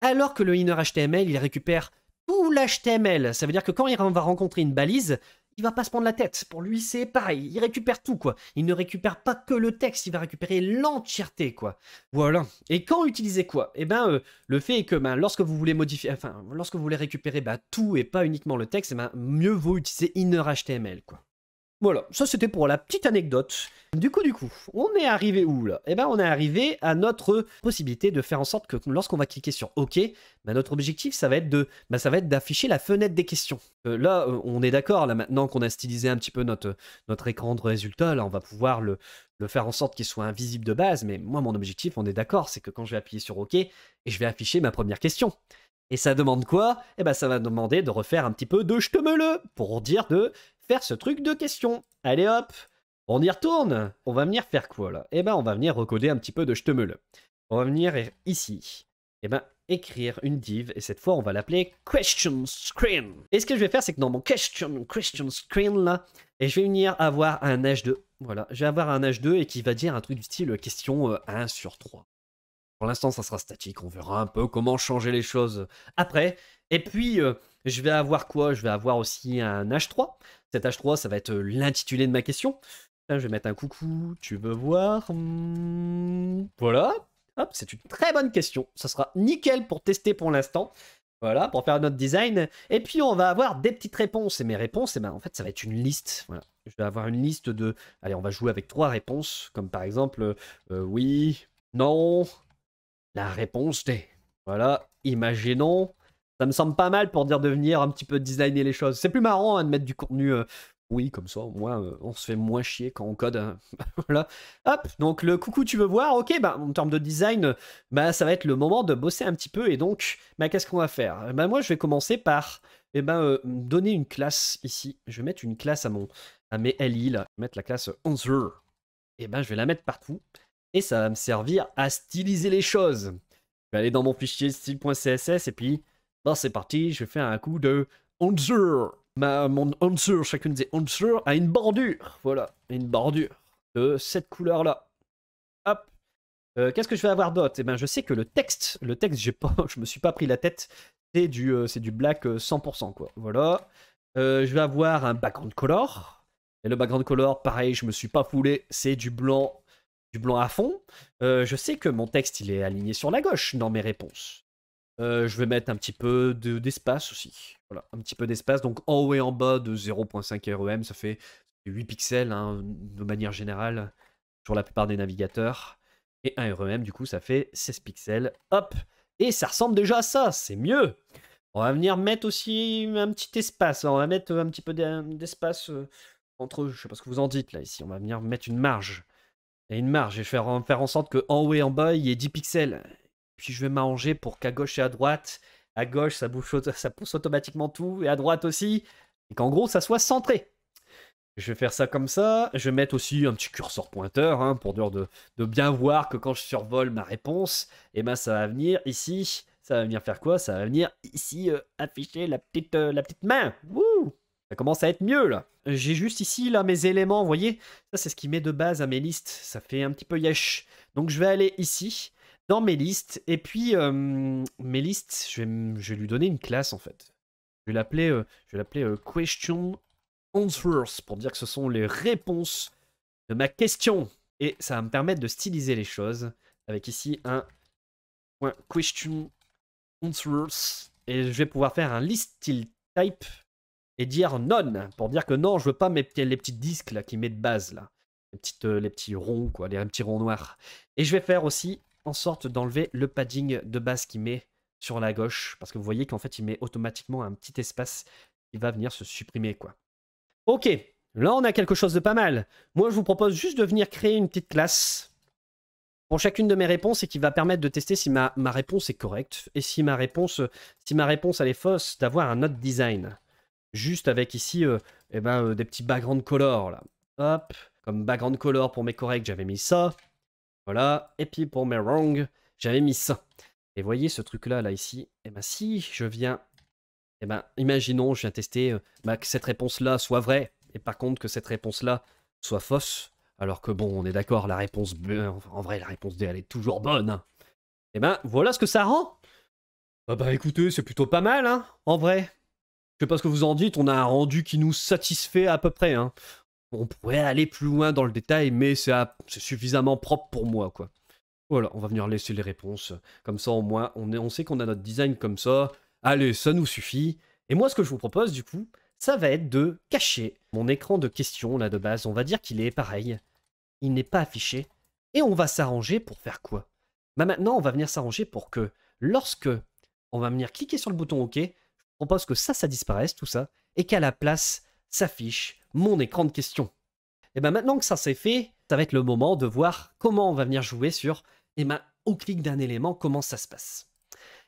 S1: Alors que le inner HTML, il récupère tout l'HTML. Ça veut dire que quand il va rencontrer une balise, il va pas se prendre la tête. Pour lui, c'est pareil. Il récupère tout, quoi. Il ne récupère pas que le texte, il va récupérer l'entièreté, quoi. Voilà. Et quand utiliser quoi Eh ben, euh, le fait est que ben, lorsque vous voulez modifier, enfin, lorsque vous voulez récupérer ben, tout et pas uniquement le texte, eh ben, mieux vaut utiliser innerHTML HTML, quoi. Voilà, ça c'était pour la petite anecdote. Du coup, du coup, on est arrivé où là Eh bien, on est arrivé à notre possibilité de faire en sorte que lorsqu'on va cliquer sur OK, ben, notre objectif, ça va être de, ben, ça va être d'afficher la fenêtre des questions. Euh, là, euh, on est d'accord. Là maintenant qu'on a stylisé un petit peu notre notre écran de résultat, là, on va pouvoir le le faire en sorte qu'il soit invisible de base. Mais moi, mon objectif, on est d'accord, c'est que quand je vais appuyer sur OK, et je vais afficher ma première question. Et ça demande quoi Eh ben, ça va demander de refaire un petit peu de je te me le pour dire de faire ce truc de question. Allez hop, on y retourne. On va venir faire quoi là Eh ben, on va venir recoder un petit peu de shtemel. On va venir ici. Eh ben, écrire une div et cette fois on va l'appeler question screen. Et ce que je vais faire c'est que dans mon question question screen là, et je vais venir avoir un H2. Voilà, je vais avoir un H2 et qui va dire un truc du style question 1 euh, sur 3. Pour l'instant ça sera statique, on verra un peu comment changer les choses après. Et puis euh, je vais avoir quoi Je vais avoir aussi un H3 cet H3, ça va être euh, l'intitulé de ma question. je vais mettre un coucou, tu veux voir hmm, Voilà. Hop, c'est une très bonne question. Ça sera nickel pour tester pour l'instant. Voilà, pour faire notre design. Et puis, on va avoir des petites réponses. Et mes réponses, et eh ben, en fait, ça va être une liste. Voilà. Je vais avoir une liste de... Allez, on va jouer avec trois réponses, comme par exemple, euh, euh, oui, non, la réponse D. Voilà, imaginons ça me semble pas mal pour dire de venir un petit peu designer les choses. C'est plus marrant hein, de mettre du contenu. Euh, oui, comme ça, au moins, euh, on se fait moins chier quand on code. Hein. voilà. Hop, donc le coucou, tu veux voir Ok, bah, en termes de design, bah, ça va être le moment de bosser un petit peu. Et donc, bah, qu'est-ce qu'on va faire Ben Moi, je vais commencer par eh ben, euh, donner une classe ici. Je vais mettre une classe à, mon, à mes LI, Je vais mettre la classe Answer. Et eh ben, je vais la mettre partout. Et ça va me servir à styliser les choses. Je vais aller dans mon fichier style.css et puis Bon, c'est parti, je fais un coup de Onzur. Ma, mon Onzur, chacune des Onzur a une bordure. Voilà, une bordure de cette couleur-là. Hop. Euh, qu'est-ce que je vais avoir d'autre Eh bien, je sais que le texte, le texte, pas, je me suis pas pris la tête. C'est du, euh, du black 100%, euh, quoi. Voilà. je vais avoir un background color. Et le background color, pareil, je me suis pas foulé. C'est du blanc, du blanc à fond. je sais que mon texte, il est aligné sur la gauche dans mes réponses. Euh, je vais mettre un petit peu d'espace aussi. Voilà, un petit peu d'espace. Donc en haut et en bas de 0.5 REM, ça fait 8 pixels hein, de manière générale sur la plupart des navigateurs. Et 1 REM, du coup, ça fait 16 pixels. Hop Et ça ressemble déjà à ça, c'est mieux On va venir mettre aussi un petit espace. Hein. On va mettre un petit peu d'espace euh, entre, je sais pas ce que vous en dites là, ici. On va venir mettre une marge. Et une marge, et faire en, faire en sorte que en haut et en bas, il y ait 10 pixels puis je vais m'arranger pour qu'à gauche et à droite, à gauche, ça, bouge, ça pousse automatiquement tout, et à droite aussi, et qu'en gros, ça soit centré. Je vais faire ça comme ça. Je vais mettre aussi un petit curseur pointeur hein, pour de, bien voir que quand je survole ma réponse, et eh ben ça va venir ici. Ça va venir faire quoi Ça va venir ici euh, afficher la petite, euh, la petite main. ça commence à être mieux là. J'ai juste ici là mes éléments, vous voyez Ça c'est ce qui met de base à mes listes. Ça fait un petit peu yesh. Donc je vais aller ici dans mes listes. Et puis, mes listes, je vais, je lui donner une classe en fait. Je vais l'appeler Question Answers pour dire que ce sont les réponses de ma question. Et ça va me permettre de styliser les choses avec ici un point question answers. Et je vais pouvoir faire un list style type et dire non pour dire que non, je veux pas mes les petits disques là qui met de base là. Les, petites, euh, les petits ronds quoi, les petits ronds noirs. Et je vais faire aussi en sorte d'enlever le padding de base qu'il met sur la gauche, parce que vous voyez qu'en fait, il met automatiquement un petit espace qui va venir se supprimer, quoi. Ok, là, on a quelque chose de pas mal. Moi, je vous propose juste de venir créer une petite classe pour chacune de mes réponses et qui va permettre de tester si ma, réponse est correcte et si ma réponse, si ma réponse elle est fausse, d'avoir un autre design. Juste avec ici et euh, eh ben, euh, des petits background color là. Hop, comme background color pour mes corrects, j'avais mis ça. Voilà. Et puis pour mes wrongs, j'avais mis ça. Et voyez ce truc-là, là, ici. Et eh ben si je viens... Et eh ben imaginons, je viens tester euh, bah, que cette réponse-là soit vraie. Et par contre que cette réponse-là soit fausse. Alors que bon, on est d'accord, la réponse B, en vrai, la réponse D, elle est toujours bonne. Et hein. eh ben voilà ce que ça rend. Bah, bah écoutez, c'est plutôt pas mal, hein, en vrai. Je sais pas ce que vous en dites, on a un rendu qui nous satisfait à peu près. Hein on pourrait aller plus loin dans le détail, mais c'est suffisamment propre pour moi, quoi. Voilà, on va venir laisser les réponses. Comme ça, au moins, on, sait qu'on a notre design comme ça. Allez, ça nous suffit. Et moi, ce que je vous propose, du coup, ça va être de cacher mon écran de questions, là, de base. On va dire qu'il est pareil. Il n'est pas affiché. Et on va s'arranger pour faire quoi bah maintenant, on va venir s'arranger pour que lorsque on va venir cliquer sur le bouton OK, je propose que ça, ça disparaisse, tout ça, et qu'à la place, s'affiche mon écran de question. Et bien maintenant que ça c'est fait, ça va être le moment de voir comment on va venir jouer sur, et eh ben, au clic d'un élément, comment ça se passe.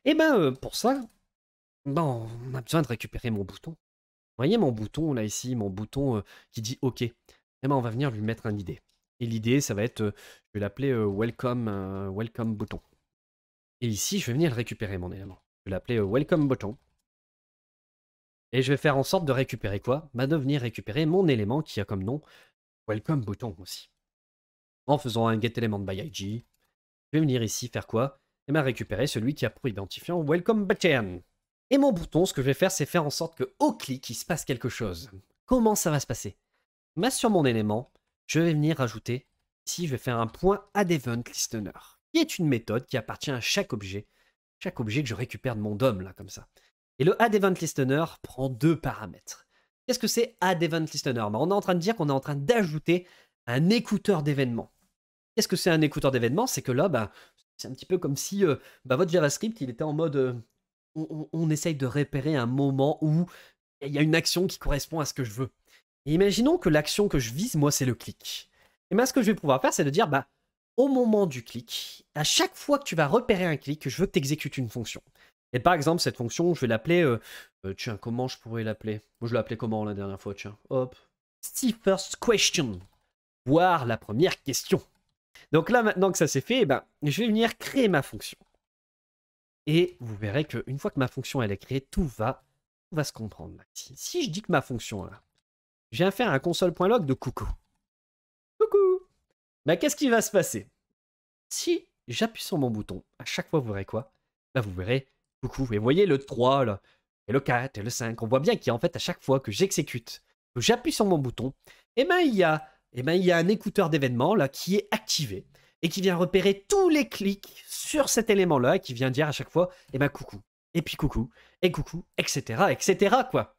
S1: Et eh ben euh, pour ça, ben, on a besoin de récupérer mon bouton. Vous voyez mon bouton là ici, mon bouton euh, qui dit OK. Et eh ben on va venir lui mettre une idée. Et l'idée, ça va être, euh, je vais l'appeler welcome, welcome bouton. Et ici, je vais venir le récupérer mon élément. Je vais l'appeler welcome bouton. Et je vais faire en sorte de récupérer quoi bah De venir récupérer mon élément qui a comme nom Welcome bouton aussi. En faisant un GetElementByIG, by je vais venir ici faire quoi Et eh m'a ben, récupérer celui qui a pour identifiant Welcome Button. Et mon bouton, ce que je vais faire, c'est faire en sorte que au clic, il se passe quelque chose. Comment ça va se passer bah, Sur mon élément, je vais venir ajouter, ici je vais faire un point AddEventListener, qui est une méthode qui appartient à chaque objet, chaque objet que je récupère de mon DOM, là, comme ça. Et le AddEventListener Listener prend deux paramètres. Qu'est-ce que c'est AddEventListener Listener bah, On est en train de dire qu'on est en train d'ajouter un écouteur d'événements. Qu'est-ce que c'est un écouteur d'événements C'est que là, bah, c'est un petit peu comme si euh, bah, votre JavaScript, il était en mode... Euh, on, essaye de repérer un moment où il y a une action qui correspond à ce que je veux. imaginons que l'action que je vise, moi, c'est le clic. Et bien, ce que je vais pouvoir faire, c'est de dire, bah, au moment du clic, à chaque fois que tu vas repérer un clic, je veux que tu exécutes une fonction. Et par exemple, cette fonction, je vais l'appeler. Euh, euh, tiens, comment je pourrais l'appeler Moi, je l'appelais comment la dernière fois Tiens, hop. first question. Voir la première question. Donc là, maintenant que ça s'est fait, eh ben, je vais venir créer ma fonction. Et vous verrez qu'une fois que ma fonction elle est créée, tout va, tout va se comprendre. Si, je dis que ma fonction, là, je viens faire un console.log de coucou. Coucou bah, Qu'est-ce qui va se passer Si j'appuie sur mon bouton, à chaque fois, vous verrez quoi Là ben, Vous verrez Coucou, Et vous voyez le 3, là, et le 4, et le 5. On voit bien qu'il y a en fait à chaque fois que j'exécute, que j'appuie sur mon bouton, et eh ben, il y a, eh ben, il y a un écouteur d'événement là qui est activé et qui vient repérer tous les clics sur cet élément-là et qui vient dire à chaque fois, et eh ben coucou, et puis coucou, et coucou, etc., etc., quoi.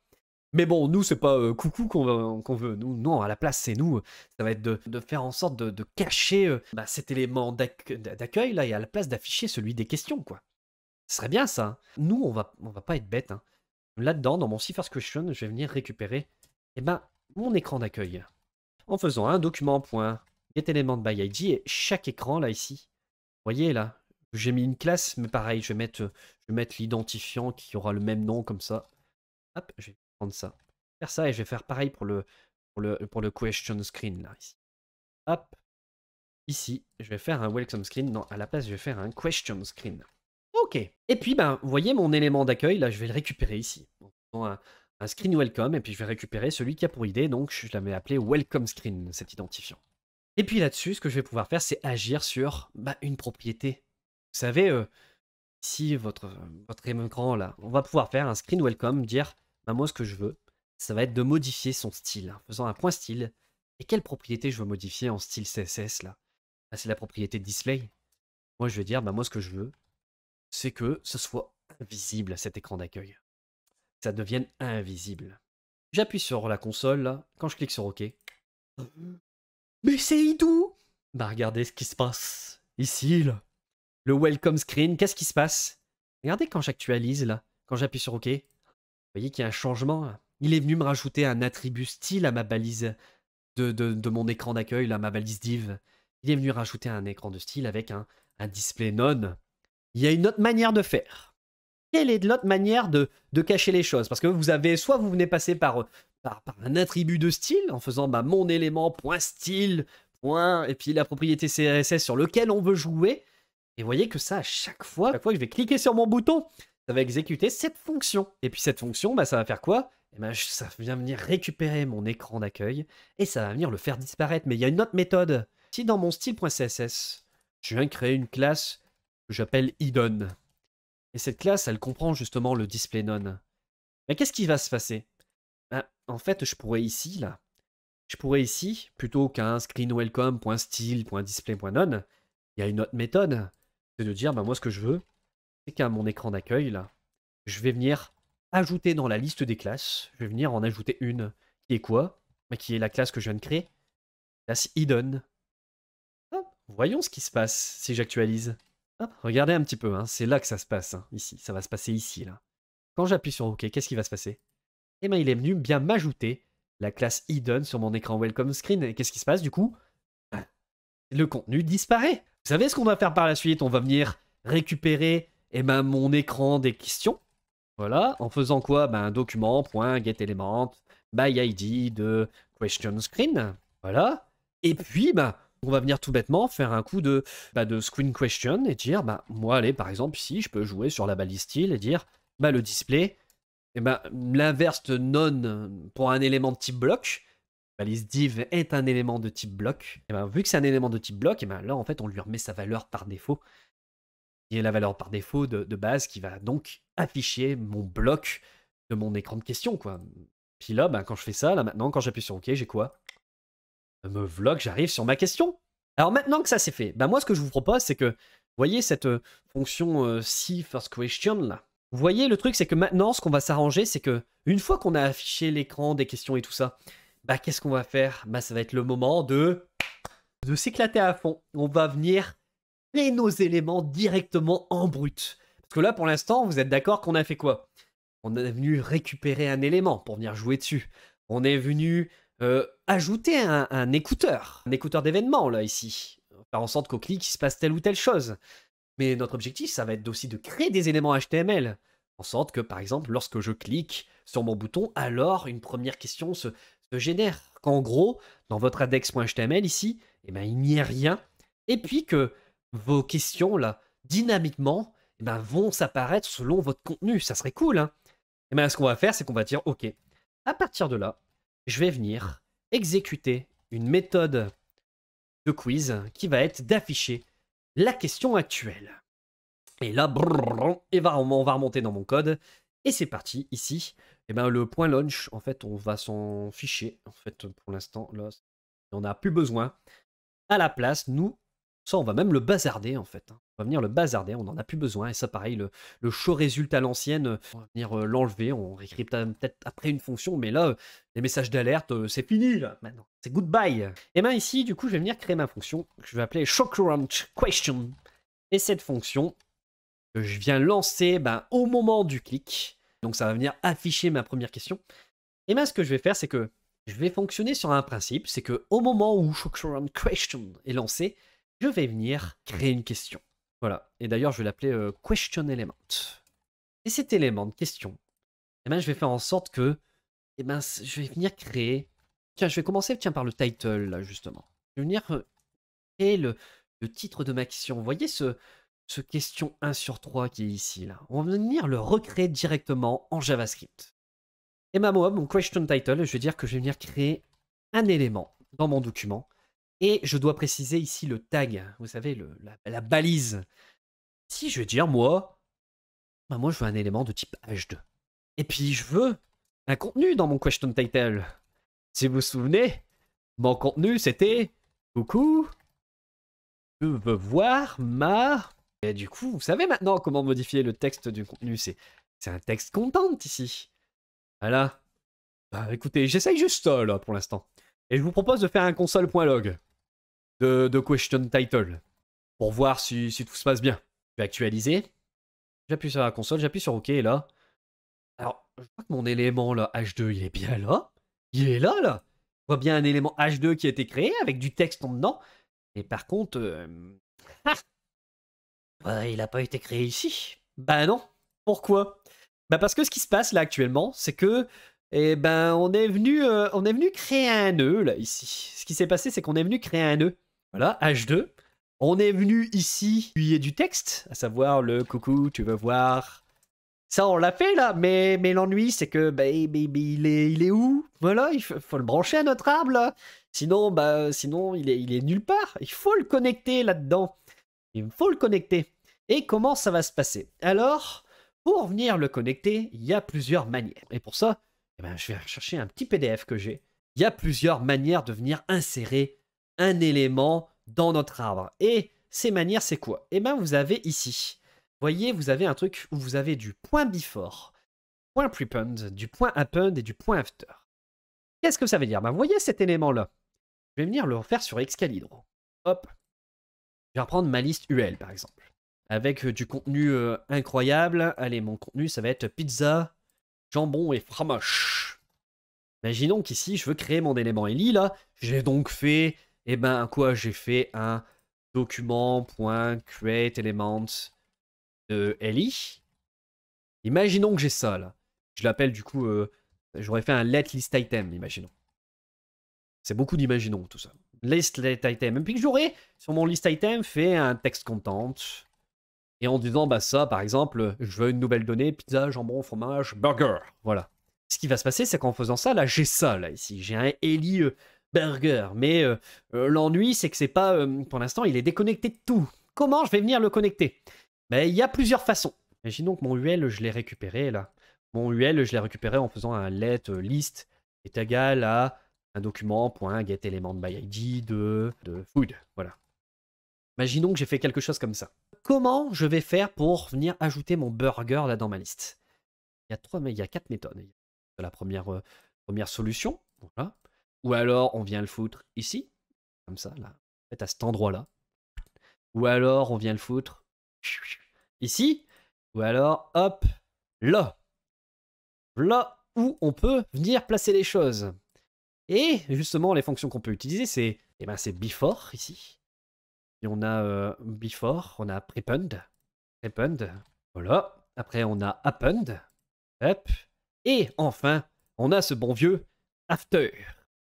S1: Mais bon, nous, c'est pas euh, coucou qu'on veut. Nous, non, à la place, c'est nous. Ça va être de, faire en sorte de, cacher euh, bah, cet élément d'accueil, là, et à la place d'afficher celui des questions, quoi. Ce serait bien ça. Hein. Nous, on va, on va pas être bête. Hein. Là-dedans, dans mon cipher Question, je vais venir récupérer eh ben, mon écran d'accueil. En faisant un document point element by et chaque écran là ici. Vous voyez là, j'ai mis une classe, mais pareil, je vais mettre, l'identifiant qui aura le même nom comme ça. Hop, je vais prendre ça. Faire ça et je vais faire pareil pour le, pour le, pour le question screen là ici. Hop, ici, je vais faire un welcome screen. Non, à la place, je vais faire un question screen. Et puis, ben, vous voyez mon élément d'accueil, là, je vais le récupérer ici. Un, un, screen welcome, et puis je vais récupérer celui qui a pour idée, donc je l'avais appelé welcome screen, cet identifiant. Et puis là-dessus, ce que je vais pouvoir faire, c'est agir sur bah, une propriété. Vous savez, euh, ici, si votre, votre écran, là, on va pouvoir faire un screen welcome, dire, ben, moi, ce que je veux, ça va être de modifier son style, en faisant un point style. Et quelle propriété je veux modifier en style CSS, là bah, C'est la propriété display. Moi, je vais dire, bah, moi, ce que je veux, c'est que ce soit invisible à cet écran d'accueil. Ça devienne invisible. J'appuie sur la console, là. Quand je clique sur OK. Mais c'est Idou Bah regardez ce qui se passe. Ici, là. Le welcome screen, qu'est-ce qui se passe Regardez quand j'actualise, là. Quand j'appuie sur OK. Vous voyez qu'il y a un changement. Hein. Il est venu me rajouter un attribut style à ma balise de, mon écran d'accueil, là, ma balise div. Il est venu rajouter un écran de style avec un, un display non il y a une autre manière de faire. Quelle est l'autre manière de, cacher les choses Parce que vous avez, soit vous venez passer par, un attribut de style, en faisant bah, mon élément, style, et puis la propriété CSS sur lequel on veut jouer. Et voyez que ça, à chaque fois, chaque fois que je vais cliquer sur mon bouton, ça va exécuter cette fonction. Et puis cette fonction, bah, ça va faire quoi eh ben, Ça vient venir récupérer mon écran d'accueil et ça va venir le faire disparaître. Mais il y a une autre méthode. Si dans mon style.css, je viens créer une classe j'appelle Idon. Et cette classe, elle comprend justement le display none. Mais qu'est-ce qui va se passer ben, En fait, je pourrais ici, là, je pourrais ici, plutôt qu'un screen welcome.style.display.none, il y a une autre méthode, c'est de dire, ben, moi ce que je veux, c'est qu'à mon écran d'accueil, là, je vais venir ajouter dans la liste des classes, je vais venir en ajouter une, qui est quoi ben, Qui est la classe que je viens de créer, classe hidden. voyons ce qui se passe si j'actualise regardez un petit peu, hein, c'est là que ça se passe, hein, ici. Ça va se passer ici, là. Quand j'appuie sur OK, qu'est-ce qui va se passer Eh bien, il est venu bien m'ajouter la classe Hidden sur mon écran Welcome Screen. Et qu'est-ce qui se passe, du coup ben, Le contenu disparaît. Vous savez ce qu'on va faire par la suite On va venir récupérer eh ben, mon écran des questions. Voilà, en faisant quoi ben, Un document, by ID de question screen. Voilà. Et puis, ben, on va venir tout bêtement faire un coup de, bah, de screen question et dire, bah, moi, allez, par exemple, ici, je peux jouer sur la balise style et dire, bah, le display, et eh ben, l'inverse de non pour un élément de type bloc, balise div est un élément de type bloc. Et eh ben, vu que c'est un élément de type bloc, et eh ben là en fait on lui remet sa valeur par défaut. Qui est la valeur par défaut de, base qui va donc afficher mon bloc de mon écran de question quoi. Puis là, ben, quand je fais ça, là maintenant, quand j'appuie sur OK, j'ai quoi me vlog, j'arrive sur ma question. Alors maintenant que ça c'est fait, bah moi ce que je vous propose c'est que, vous voyez cette euh, fonction si euh, first question là. Vous voyez le truc c'est que maintenant ce qu'on va s'arranger c'est que une fois qu'on a affiché l'écran des questions et tout ça, bah qu'est-ce qu'on va faire Bah ça va être le moment de de s'éclater à fond. On va venir et nos éléments directement en brut. Parce que là pour l'instant vous êtes d'accord qu'on a fait quoi On est venu récupérer un élément pour venir jouer dessus. On est venu euh, ajouter un, écouteur, un écouteur d'événements là ici, faire en sorte qu'au clic il se passe telle ou telle chose. Mais notre objectif, ça va être aussi de créer des éléments HTML, en sorte que par exemple, lorsque je clique sur mon bouton, alors une première question se, génère. Qu'en gros, dans votre index.html ici, eh ben, il n'y a rien. Et puis que vos questions là, dynamiquement, eh ben, vont s'apparaître selon votre contenu. Ça serait cool. Hein bien eh ben, ce qu'on va faire, c'est qu'on va dire OK. À partir de là, je vais venir exécuter une méthode de quiz qui va être d'afficher la question actuelle. Et là, et va, on va remonter dans mon code. Et c'est parti, ici. Et eh ben, le point launch, en fait, on va s'en ficher. En fait, pour l'instant, là, on n'a plus besoin. À la place, nous, on va même le bazarder en fait. Hein. On va venir le bazarder, on n'en a plus besoin. Et ça, pareil, le, show résultat à l'ancienne, euh, on va venir euh, l'enlever. On récrypte peut-être après une fonction, mais là, euh, les messages d'alerte, c'est fini là. Maintenant, c'est goodbye. Et eh bien ici, du coup, je vais venir créer ma fonction que je vais appeler show Et cette fonction, je viens lancer ben, au moment du clic. Donc ça va venir afficher ma première question. Et eh bien ce que je vais faire, c'est que je vais fonctionner sur un principe, c'est que au moment où Show est lancé, je vais venir créer une question. Voilà. Et d'ailleurs, je vais l'appeler euh, question element. Et cet élément de question, et eh ben, je vais faire en sorte que, et eh ben, je vais venir créer. Tiens, je vais commencer tiens, par le title, là, justement. Je vais venir euh, créer le, le titre de ma question. Vous voyez ce, ce question 1 sur 3 qui est ici, là. On va venir le recréer directement en JavaScript. Et ma moi, mon question title, je vais dire que je vais venir créer un élément dans mon document et je dois préciser ici le tag, vous savez, la, balise. Si je veux dire, moi, bah moi, je veux un élément de type H2. Et puis, je veux un contenu dans mon question title. Si vous vous souvenez, mon contenu, c'était Coucou, je veux voir ma. Et du coup, vous savez maintenant comment modifier le texte du contenu. C'est un texte content ici. Voilà. Bah, écoutez, j'essaye juste ça là pour l'instant. Et je vous propose de faire un console.log de, question title pour voir si, si, tout se passe bien. Je vais actualiser. J'appuie sur la console, j'appuie sur OK là. Alors, je vois que mon élément là, H2, il est bien là. Il est là, là. on voit bien un élément H2 qui a été créé avec du texte en dedans. Et par contre, euh, il n'a pas été créé ici. Bah non. Pourquoi Bah parce que ce qui se passe là actuellement, c'est que eh ben on est venu euh, on est venu créer un nœud là ici. Ce qui s'est passé, c'est qu'on est venu créer un nœud. Voilà, H2. On est venu ici y a du texte, à savoir le coucou, tu veux voir. Ça, on l'a fait là, mais, l'ennui, c'est que bah, eh, il, est, où Voilà, il faut, le brancher à notre arbre là. Sinon, bah, sinon il, est, nulle part. Il faut le connecter là-dedans. Il faut le connecter. Et comment ça va se passer Alors, pour venir le connecter, il y a plusieurs manières. Et pour ça, eh ben, je vais chercher un petit PDF que j'ai. Il y a plusieurs manières de venir insérer un élément dans notre arbre. Et ces manières, c'est quoi Eh bien, vous avez ici, voyez, vous avez un truc où vous avez du point before, point prepend, du point append et du point after. Qu'est-ce que ça veut dire ben, voyez cet élément-là Je vais venir le refaire sur Excalibur. Hop. Je vais reprendre ma liste UL, par exemple. Avec euh, du contenu euh, incroyable. Allez, mon contenu, ça va être pizza, jambon et fromage. Imaginons qu'ici, je veux créer mon élément Ellie, là. J'ai donc fait et eh ben quoi, j'ai fait un document.createElement de li. Imaginons que j'ai ça là. Je l'appelle du coup, euh, j'aurais fait un let list item, imaginons. C'est beaucoup d'imaginons tout ça. List item. Et puis que j'aurais sur mon list item fait un texte content. Et en disant, bah ça, par exemple, je veux une nouvelle donnée, pizza, jambon, fromage, burger. Voilà. Ce qui va se passer, c'est qu'en faisant ça, là, j'ai ça, là, ici. J'ai un Ellie... Euh, burger. Mais euh, euh, l'ennui, c'est que c'est pas. Euh, pour l'instant, il est déconnecté de tout. Comment je vais venir le connecter ben, il y a plusieurs façons. Imaginons que mon UL, je l'ai récupéré là. Mon UL, je l'ai récupéré en faisant un let list est égal à un document.getElementById de, de food. Voilà. Imaginons que j'ai fait quelque chose comme ça. Comment je vais faire pour venir ajouter mon burger là dans ma liste Il y a trois, mais il y a quatre méthodes. La première, première solution, voilà. Ou alors on vient le foutre ici, comme ça, là, à cet endroit-là. Ou alors on vient le foutre ici. Ou alors, hop, là. Là où on peut venir placer les choses. Et justement, les fonctions qu'on peut utiliser, c'est eh ben, before ici. Et on a euh, before, on a prepend. Prepend, voilà. Après, on a append. Hop. Et enfin, on a ce bon vieux after.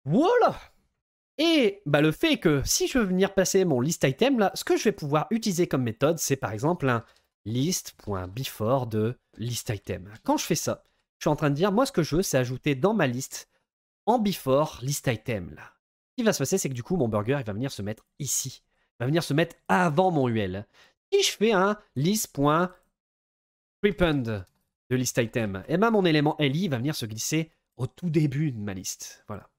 S1: Voilà Et bah, le fait que si je veux venir passer mon list item, là, ce que je vais pouvoir utiliser comme méthode, c'est par exemple un list.before de list item. Quand je fais ça, je suis en train de dire, moi ce que je veux, c'est ajouter dans ma liste en before list item. Là. Ce qui va se passer, c'est que du coup, mon burger, il va venir se mettre ici. Il va venir se mettre avant mon UL. Si je fais un list.prepend de list item, et eh ben, mon élément li va venir se glisser au tout début de ma liste. Voilà.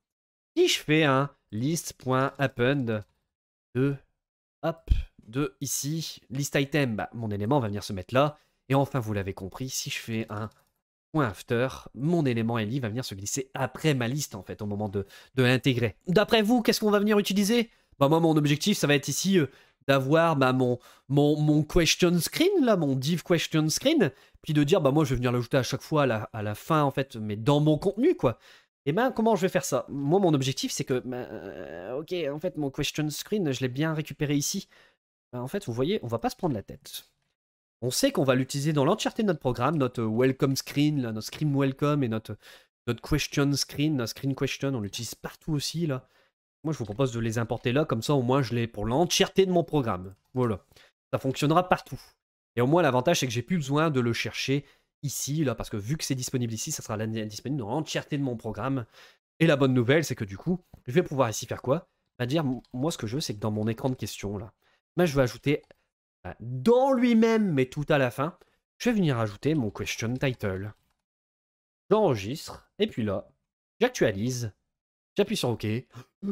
S1: Si je fais un list.append de hop de ici list item, bah, mon élément va venir se mettre là. Et enfin, vous l'avez compris, si je fais un point after, mon élément Ellie va venir se glisser après ma liste en fait au moment de, de l'intégrer. D'après vous, qu'est-ce qu'on va venir utiliser Bah moi, mon objectif, ça va être ici euh, d'avoir bah, mon, mon, mon, question screen, là, mon div question screen, puis de dire, bah moi je vais venir l'ajouter à chaque fois à la, fin, en fait, mais dans mon contenu, quoi. Et eh ben comment je vais faire ça Moi mon objectif c'est que ben, euh, ok en fait mon question screen je l'ai bien récupéré ici. Ben, en fait vous voyez on va pas se prendre la tête. On sait qu'on va l'utiliser dans l'entièreté de notre programme, notre euh, welcome screen, notre screen welcome et notre, notre question screen, notre screen question, on l'utilise partout aussi là. Moi je vous propose de les importer là, comme ça au moins je l'ai pour l'entièreté de mon programme. Voilà. Ça fonctionnera partout. Et au moins l'avantage c'est que j'ai plus besoin de le chercher ici, là, parce que vu que c'est disponible ici, ça sera disponible dans l'entièreté de mon programme. Et la bonne nouvelle, c'est que du coup, je vais pouvoir ici faire quoi bah, dire, moi, ce que je veux, c'est que dans mon écran de questions, là, bah, je vais ajouter bah, dans lui-même, mais tout à la fin, je vais venir ajouter mon question title. J'enregistre, et puis là, j'actualise, j'appuie sur OK.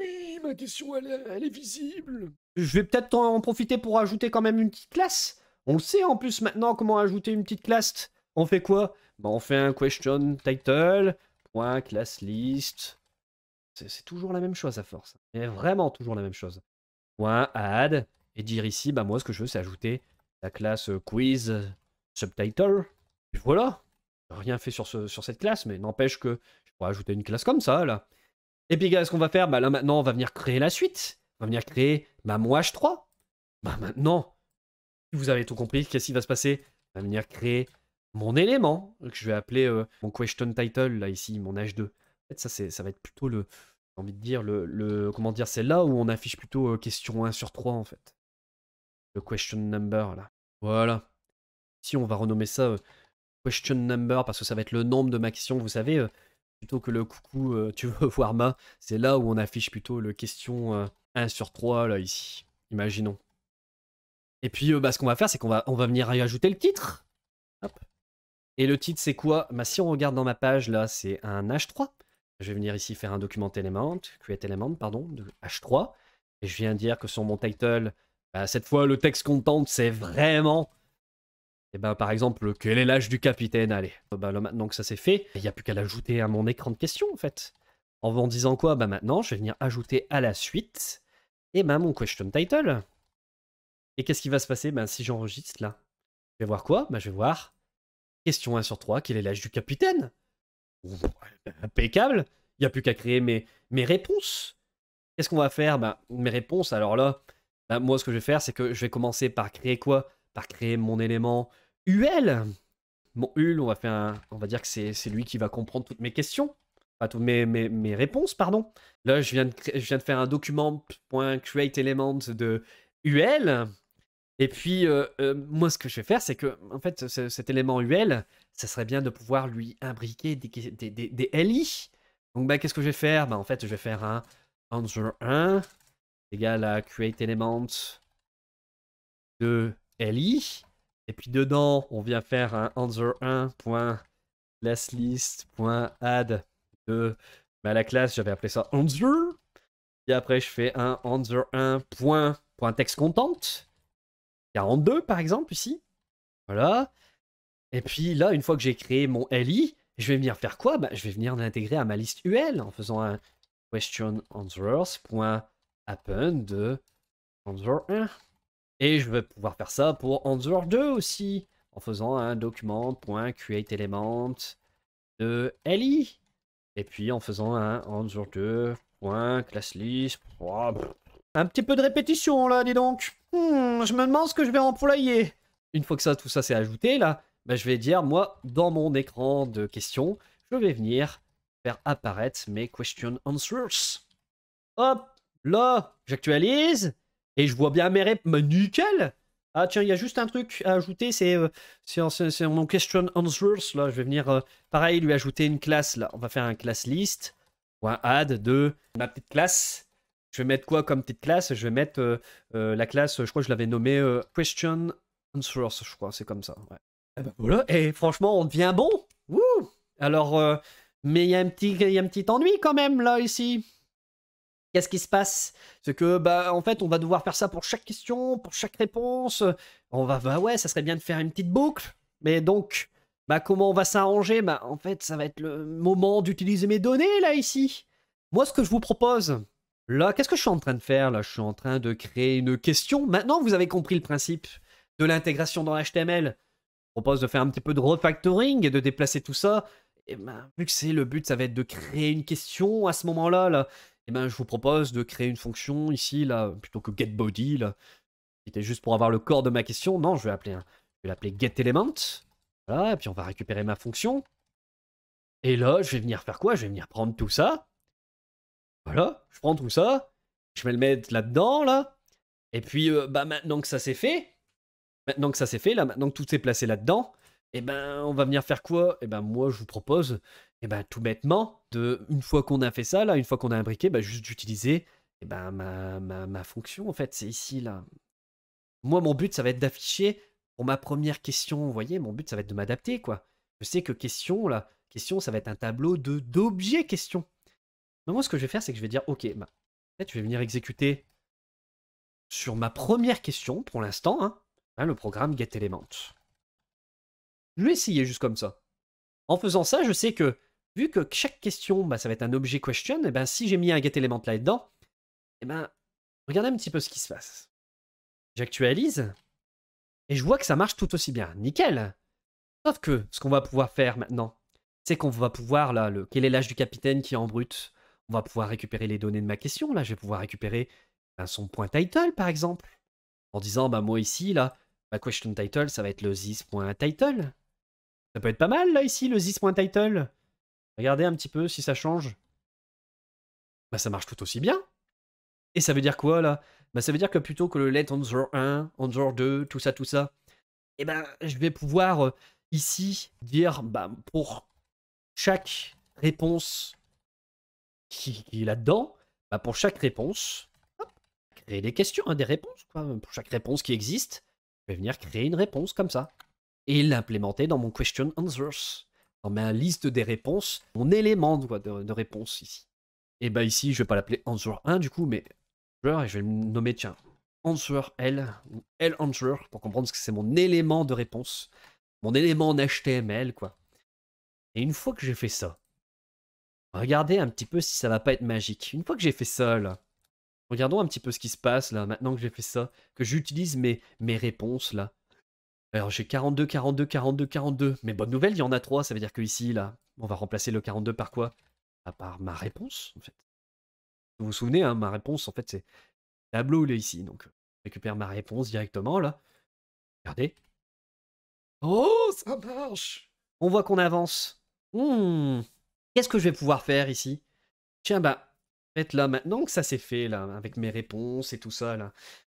S1: Oui, ma question, elle est visible. Je vais peut-être en profiter pour ajouter quand même une petite classe. On sait en plus maintenant comment ajouter une petite classe. On fait quoi bah, On fait un question title, point, class list. C'est toujours la même chose à force. Mais vraiment toujours la même chose. Point, add. Et dire ici, bah, moi ce que je veux c'est ajouter la classe quiz subtitle. voilà. Rien fait sur, ce, sur cette classe, mais n'empêche que je pourrais ajouter une classe comme ça là. Et puis, qu'est-ce qu'on va faire Bah là maintenant, on va venir créer la suite. On va venir créer ma moi 3. maintenant, vous avez tout compris, qu'est-ce qui va se passer On va venir créer mon élément, que je vais appeler euh, mon question title, là ici, mon H2. En fait, ça, ça va être plutôt le, j'ai envie de dire, le, le comment dire, c'est là où on affiche plutôt euh, question 1 sur 3, en fait. Le question number, là. Voilà. Ici, on va renommer ça euh, question number, parce que ça va être le nombre de ma question, vous savez, plutôt que le coucou, tu veux voir ma, c'est là où on affiche plutôt le question 1 sur 3, là, ici. Imaginons. Et puis, euh, bah, ce qu'on va faire, c'est qu'on va, venir y ajouter le titre. Hop. Et le titre, c'est quoi bah, Si on regarde dans ma page, là, c'est un H3. Je vais venir ici faire un document element, create element, pardon, de H3. Et je viens dire que sur mon title, bah, cette fois, le texte content, c'est vraiment. Et eh ben, par exemple, quel est l'âge du capitaine Allez, bah, maintenant que ça c'est fait, il n'y a plus qu'à l'ajouter à mon écran de question, en fait. En, disant quoi Bah, maintenant, je vais venir ajouter à la suite, et eh ben, mon question title. Et qu'est-ce qui va se passer ben, Si j'enregistre là, je vais voir quoi ben, Je vais voir question 1 sur 3, quel est l'âge du capitaine Impeccable Il n'y a plus qu'à créer mes, mes réponses. Qu'est-ce qu'on va faire ben, Mes réponses, alors là, ben, moi ce que je vais faire, c'est que je vais commencer par créer quoi Par créer mon élément UL. Mon UL, on va, faire on va dire que c'est lui qui va comprendre toutes mes questions. Enfin, toutes mes, mes, mes, réponses, pardon. Là, je viens de, je viens de faire un document.createElement de UL. Et puis, euh, euh, moi, ce que je vais faire, c'est que, en fait, cet élément UL, ça serait bien de pouvoir lui imbriquer des, des, des, LI. Donc, bah, qu'est-ce que je vais faire bah, En fait, je vais faire un answer 1 égale à create element de LI. Et puis, dedans, on vient faire un answer 1.lastList.add de bah, la classe, j'avais appelé ça answer. Et après, je fais un answer 1textcontent Point, deux par exemple ici. Voilà. Et puis là, une fois que j'ai créé mon LI, je vais venir faire quoi bah, Je vais venir l'intégrer à ma liste UL en faisant un question answers.append de answer 1. Et je vais pouvoir faire ça pour answer 2 aussi en faisant un document point element de LI. Et puis en faisant un answer 2.classList. Un petit peu de répétition là, dis donc. Hmm, je me demande ce que je vais employer. Une fois que ça, tout ça s'est ajouté là, bah, je vais dire moi dans mon écran de questions, je vais venir faire apparaître mes question answers. Hop, là, j'actualise et je vois bien mes réponses. Nickel. Ah tiens, il y a juste un truc à ajouter, c'est euh, c'est mon question answers là. Je vais venir euh, pareil lui ajouter une classe là. On va faire un class list ou un add de ma petite classe je vais mettre quoi comme petite classe Je vais mettre euh, euh, la classe, je crois que je l'avais nommée Christian euh, Question Answers, je crois, c'est comme ça. Et, eh ben, voilà. et franchement, on devient bon. Alors, mais il y, a un petit, y a un petit ennui quand même là, ici. Qu'est-ce qui se passe C'est que, bah, en fait, on va devoir faire ça pour chaque question, pour chaque réponse. On va, bah ouais, ça serait bien de faire une petite boucle. Mais donc, bah, comment on va s'arranger Bah, en fait, ça va être le moment d'utiliser mes données là, ici. Moi, ce que je vous propose, Là, qu'est-ce que je suis en train de faire Là, je suis en train de créer une question. Maintenant, vous avez compris le principe de l'intégration dans HTML. Je propose de faire un petit peu de refactoring et de déplacer tout ça. Et eh ben, vu que c'est le but, ça va être de créer une question à ce moment-là. Là, et eh ben, je vous propose de créer une fonction ici, là, plutôt que getBody, là, C'était juste pour avoir le corps de ma question. Non, je vais l'appeler, je vais l'appeler getElement. Voilà, et puis on va récupérer ma fonction. Et là, je vais venir faire quoi Je vais venir prendre tout ça voilà, je prends tout ça, je vais le mettre là-dedans, là. Et puis, euh, bah, maintenant que ça c'est fait, maintenant que ça c'est fait, là, maintenant que tout s'est placé là-dedans, et eh ben, on va venir faire quoi Et eh ben, moi, je vous propose, et eh ben, tout bêtement, de, une fois qu'on a fait ça, là, une fois qu'on a imbriqué, bah, juste d'utiliser ben, ma, ma fonction, en fait, c'est ici, là. Moi, mon but, ça va être d'afficher, pour ma première question, vous voyez, mon but, ça va être de m'adapter, quoi. Je sais que question, là, question, ça va être un tableau de d'objets question moi, ce que je vais faire, c'est que je vais dire, ok, bah, je vais venir exécuter sur ma première question, pour l'instant, hein, hein, le programme getElement. Je vais essayer juste comme ça. En faisant ça, je sais que, vu que chaque question, bah, ça va être un objet question, et eh ben, si j'ai mis un getElement là-dedans, et eh ben, regardez un petit peu ce qui se passe. J'actualise, et je vois que ça marche tout aussi bien. Nickel Sauf que, ce qu'on va pouvoir faire maintenant, c'est qu'on va pouvoir, là, le, quel est l'âge du capitaine qui est en brut on va pouvoir récupérer les données de ma question. Là, je vais pouvoir récupérer ben, son point title, par exemple, en disant, bah, moi ici, là, ma question title, ça va être le this.title. Ça peut être pas mal, là, ici, le this.title. Regardez un petit peu si ça change. Bah, ça marche tout aussi bien. Et ça veut dire quoi, là Bah, ça veut dire que plutôt que le let answer 1, answer 2, tout ça, tout ça, eh ben, je vais pouvoir euh, ici dire, bah, pour chaque réponse qui, là-dedans, bah pour chaque réponse, créer des questions, hein, des réponses. Pour chaque réponse qui existe, je vais venir créer une réponse comme ça et l'implémenter dans mon question answers. Dans ma liste des réponses, mon élément de, réponse ici. Et bah ici, je vais pas l'appeler answer 1 du coup, mais je vais le nommer, tiens, answer L ou L answer pour comprendre ce que c'est mon élément de réponse, mon élément en HTML, quoi. Et une fois que j'ai fait ça, Regardez un petit peu si ça va pas être magique. Une fois que j'ai fait ça, là, regardons un petit peu ce qui se passe, là, maintenant que j'ai fait ça, que j'utilise mes, mes réponses, là. Alors j'ai 42, 42, 42, 42. Mais bonne nouvelle, il y en a trois. ça veut dire que ici, là, on va remplacer le 42 par quoi À part ma réponse, en fait. Vous vous souvenez, hein, ma réponse, en fait, c'est tableau, il est ici. Donc, je récupère ma réponse directement, là. Regardez. Oh, ça marche On voit qu'on avance. Hum... Qu'est-ce que je vais pouvoir faire ici Tiens, bah, faites fait, là, maintenant que ça s'est fait, là, avec mes réponses et tout ça, là,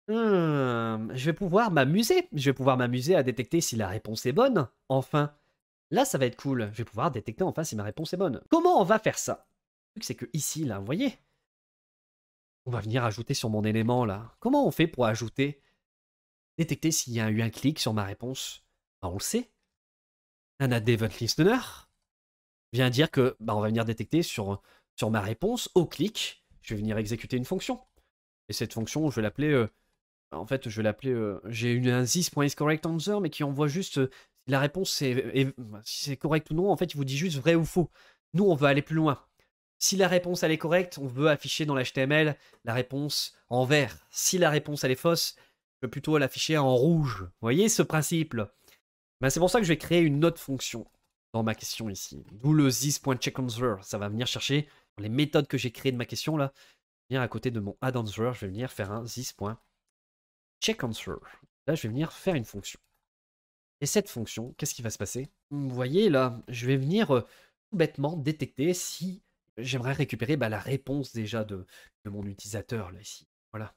S1: hum, je vais pouvoir m'amuser. Je vais pouvoir m'amuser à détecter si la réponse est bonne, enfin. Là, ça va être cool. Je vais pouvoir détecter enfin si ma réponse est bonne. Comment on va faire ça Le truc, c'est que ici, là, vous voyez, on va venir ajouter sur mon élément, là. Comment on fait pour ajouter Détecter s'il y a eu un clic sur ma réponse bah, On le sait. Un add listener vient dire que bah, on va venir détecter sur, sur ma réponse, au clic, je vais venir exécuter une fonction. Et cette fonction, je vais l'appeler. Euh, en fait, je vais l'appeler. Euh, j'ai une answer, mais qui envoie juste euh, la réponse bah, si c'est correct ou non. En fait, il vous dit juste vrai ou faux. Nous, on veut aller plus loin. Si la réponse elle est correcte, on veut afficher dans l'HTML la réponse en vert. Si la réponse elle est fausse, je veux plutôt l'afficher en rouge. Vous voyez ce principe ben, C'est pour ça que je vais créer une autre fonction dans ma question ici. D'où le this.checkAnswer. Ça va venir chercher les méthodes que j'ai créées de ma question là. Je à côté de mon addAnswer, je vais venir faire un this.checkAnswer. Là, je vais venir faire une fonction. Et cette fonction, qu'est-ce qui va se passer Vous voyez là, je vais venir euh, tout bêtement détecter si j'aimerais récupérer bah, la réponse déjà de, mon utilisateur là ici. Voilà.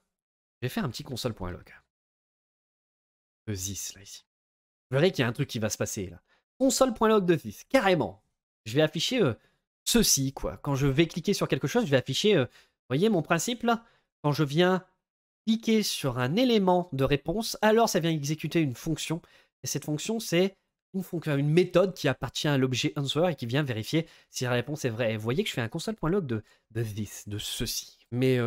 S1: Je vais faire un petit console.log. De this là ici. Vous verrez qu'il y a un truc qui va se passer là console.log de 10, carrément. Je vais afficher euh, ceci, quoi. Quand je vais cliquer sur quelque chose, je vais afficher, euh, vous voyez mon principe là Quand je viens cliquer sur un élément de réponse, alors ça vient exécuter une fonction. Et cette fonction, c'est une, fonction, euh, une méthode qui appartient à l'objet answer et qui vient vérifier si la réponse est vraie. Et vous voyez que je fais un console.log de, de this, de ceci. Mais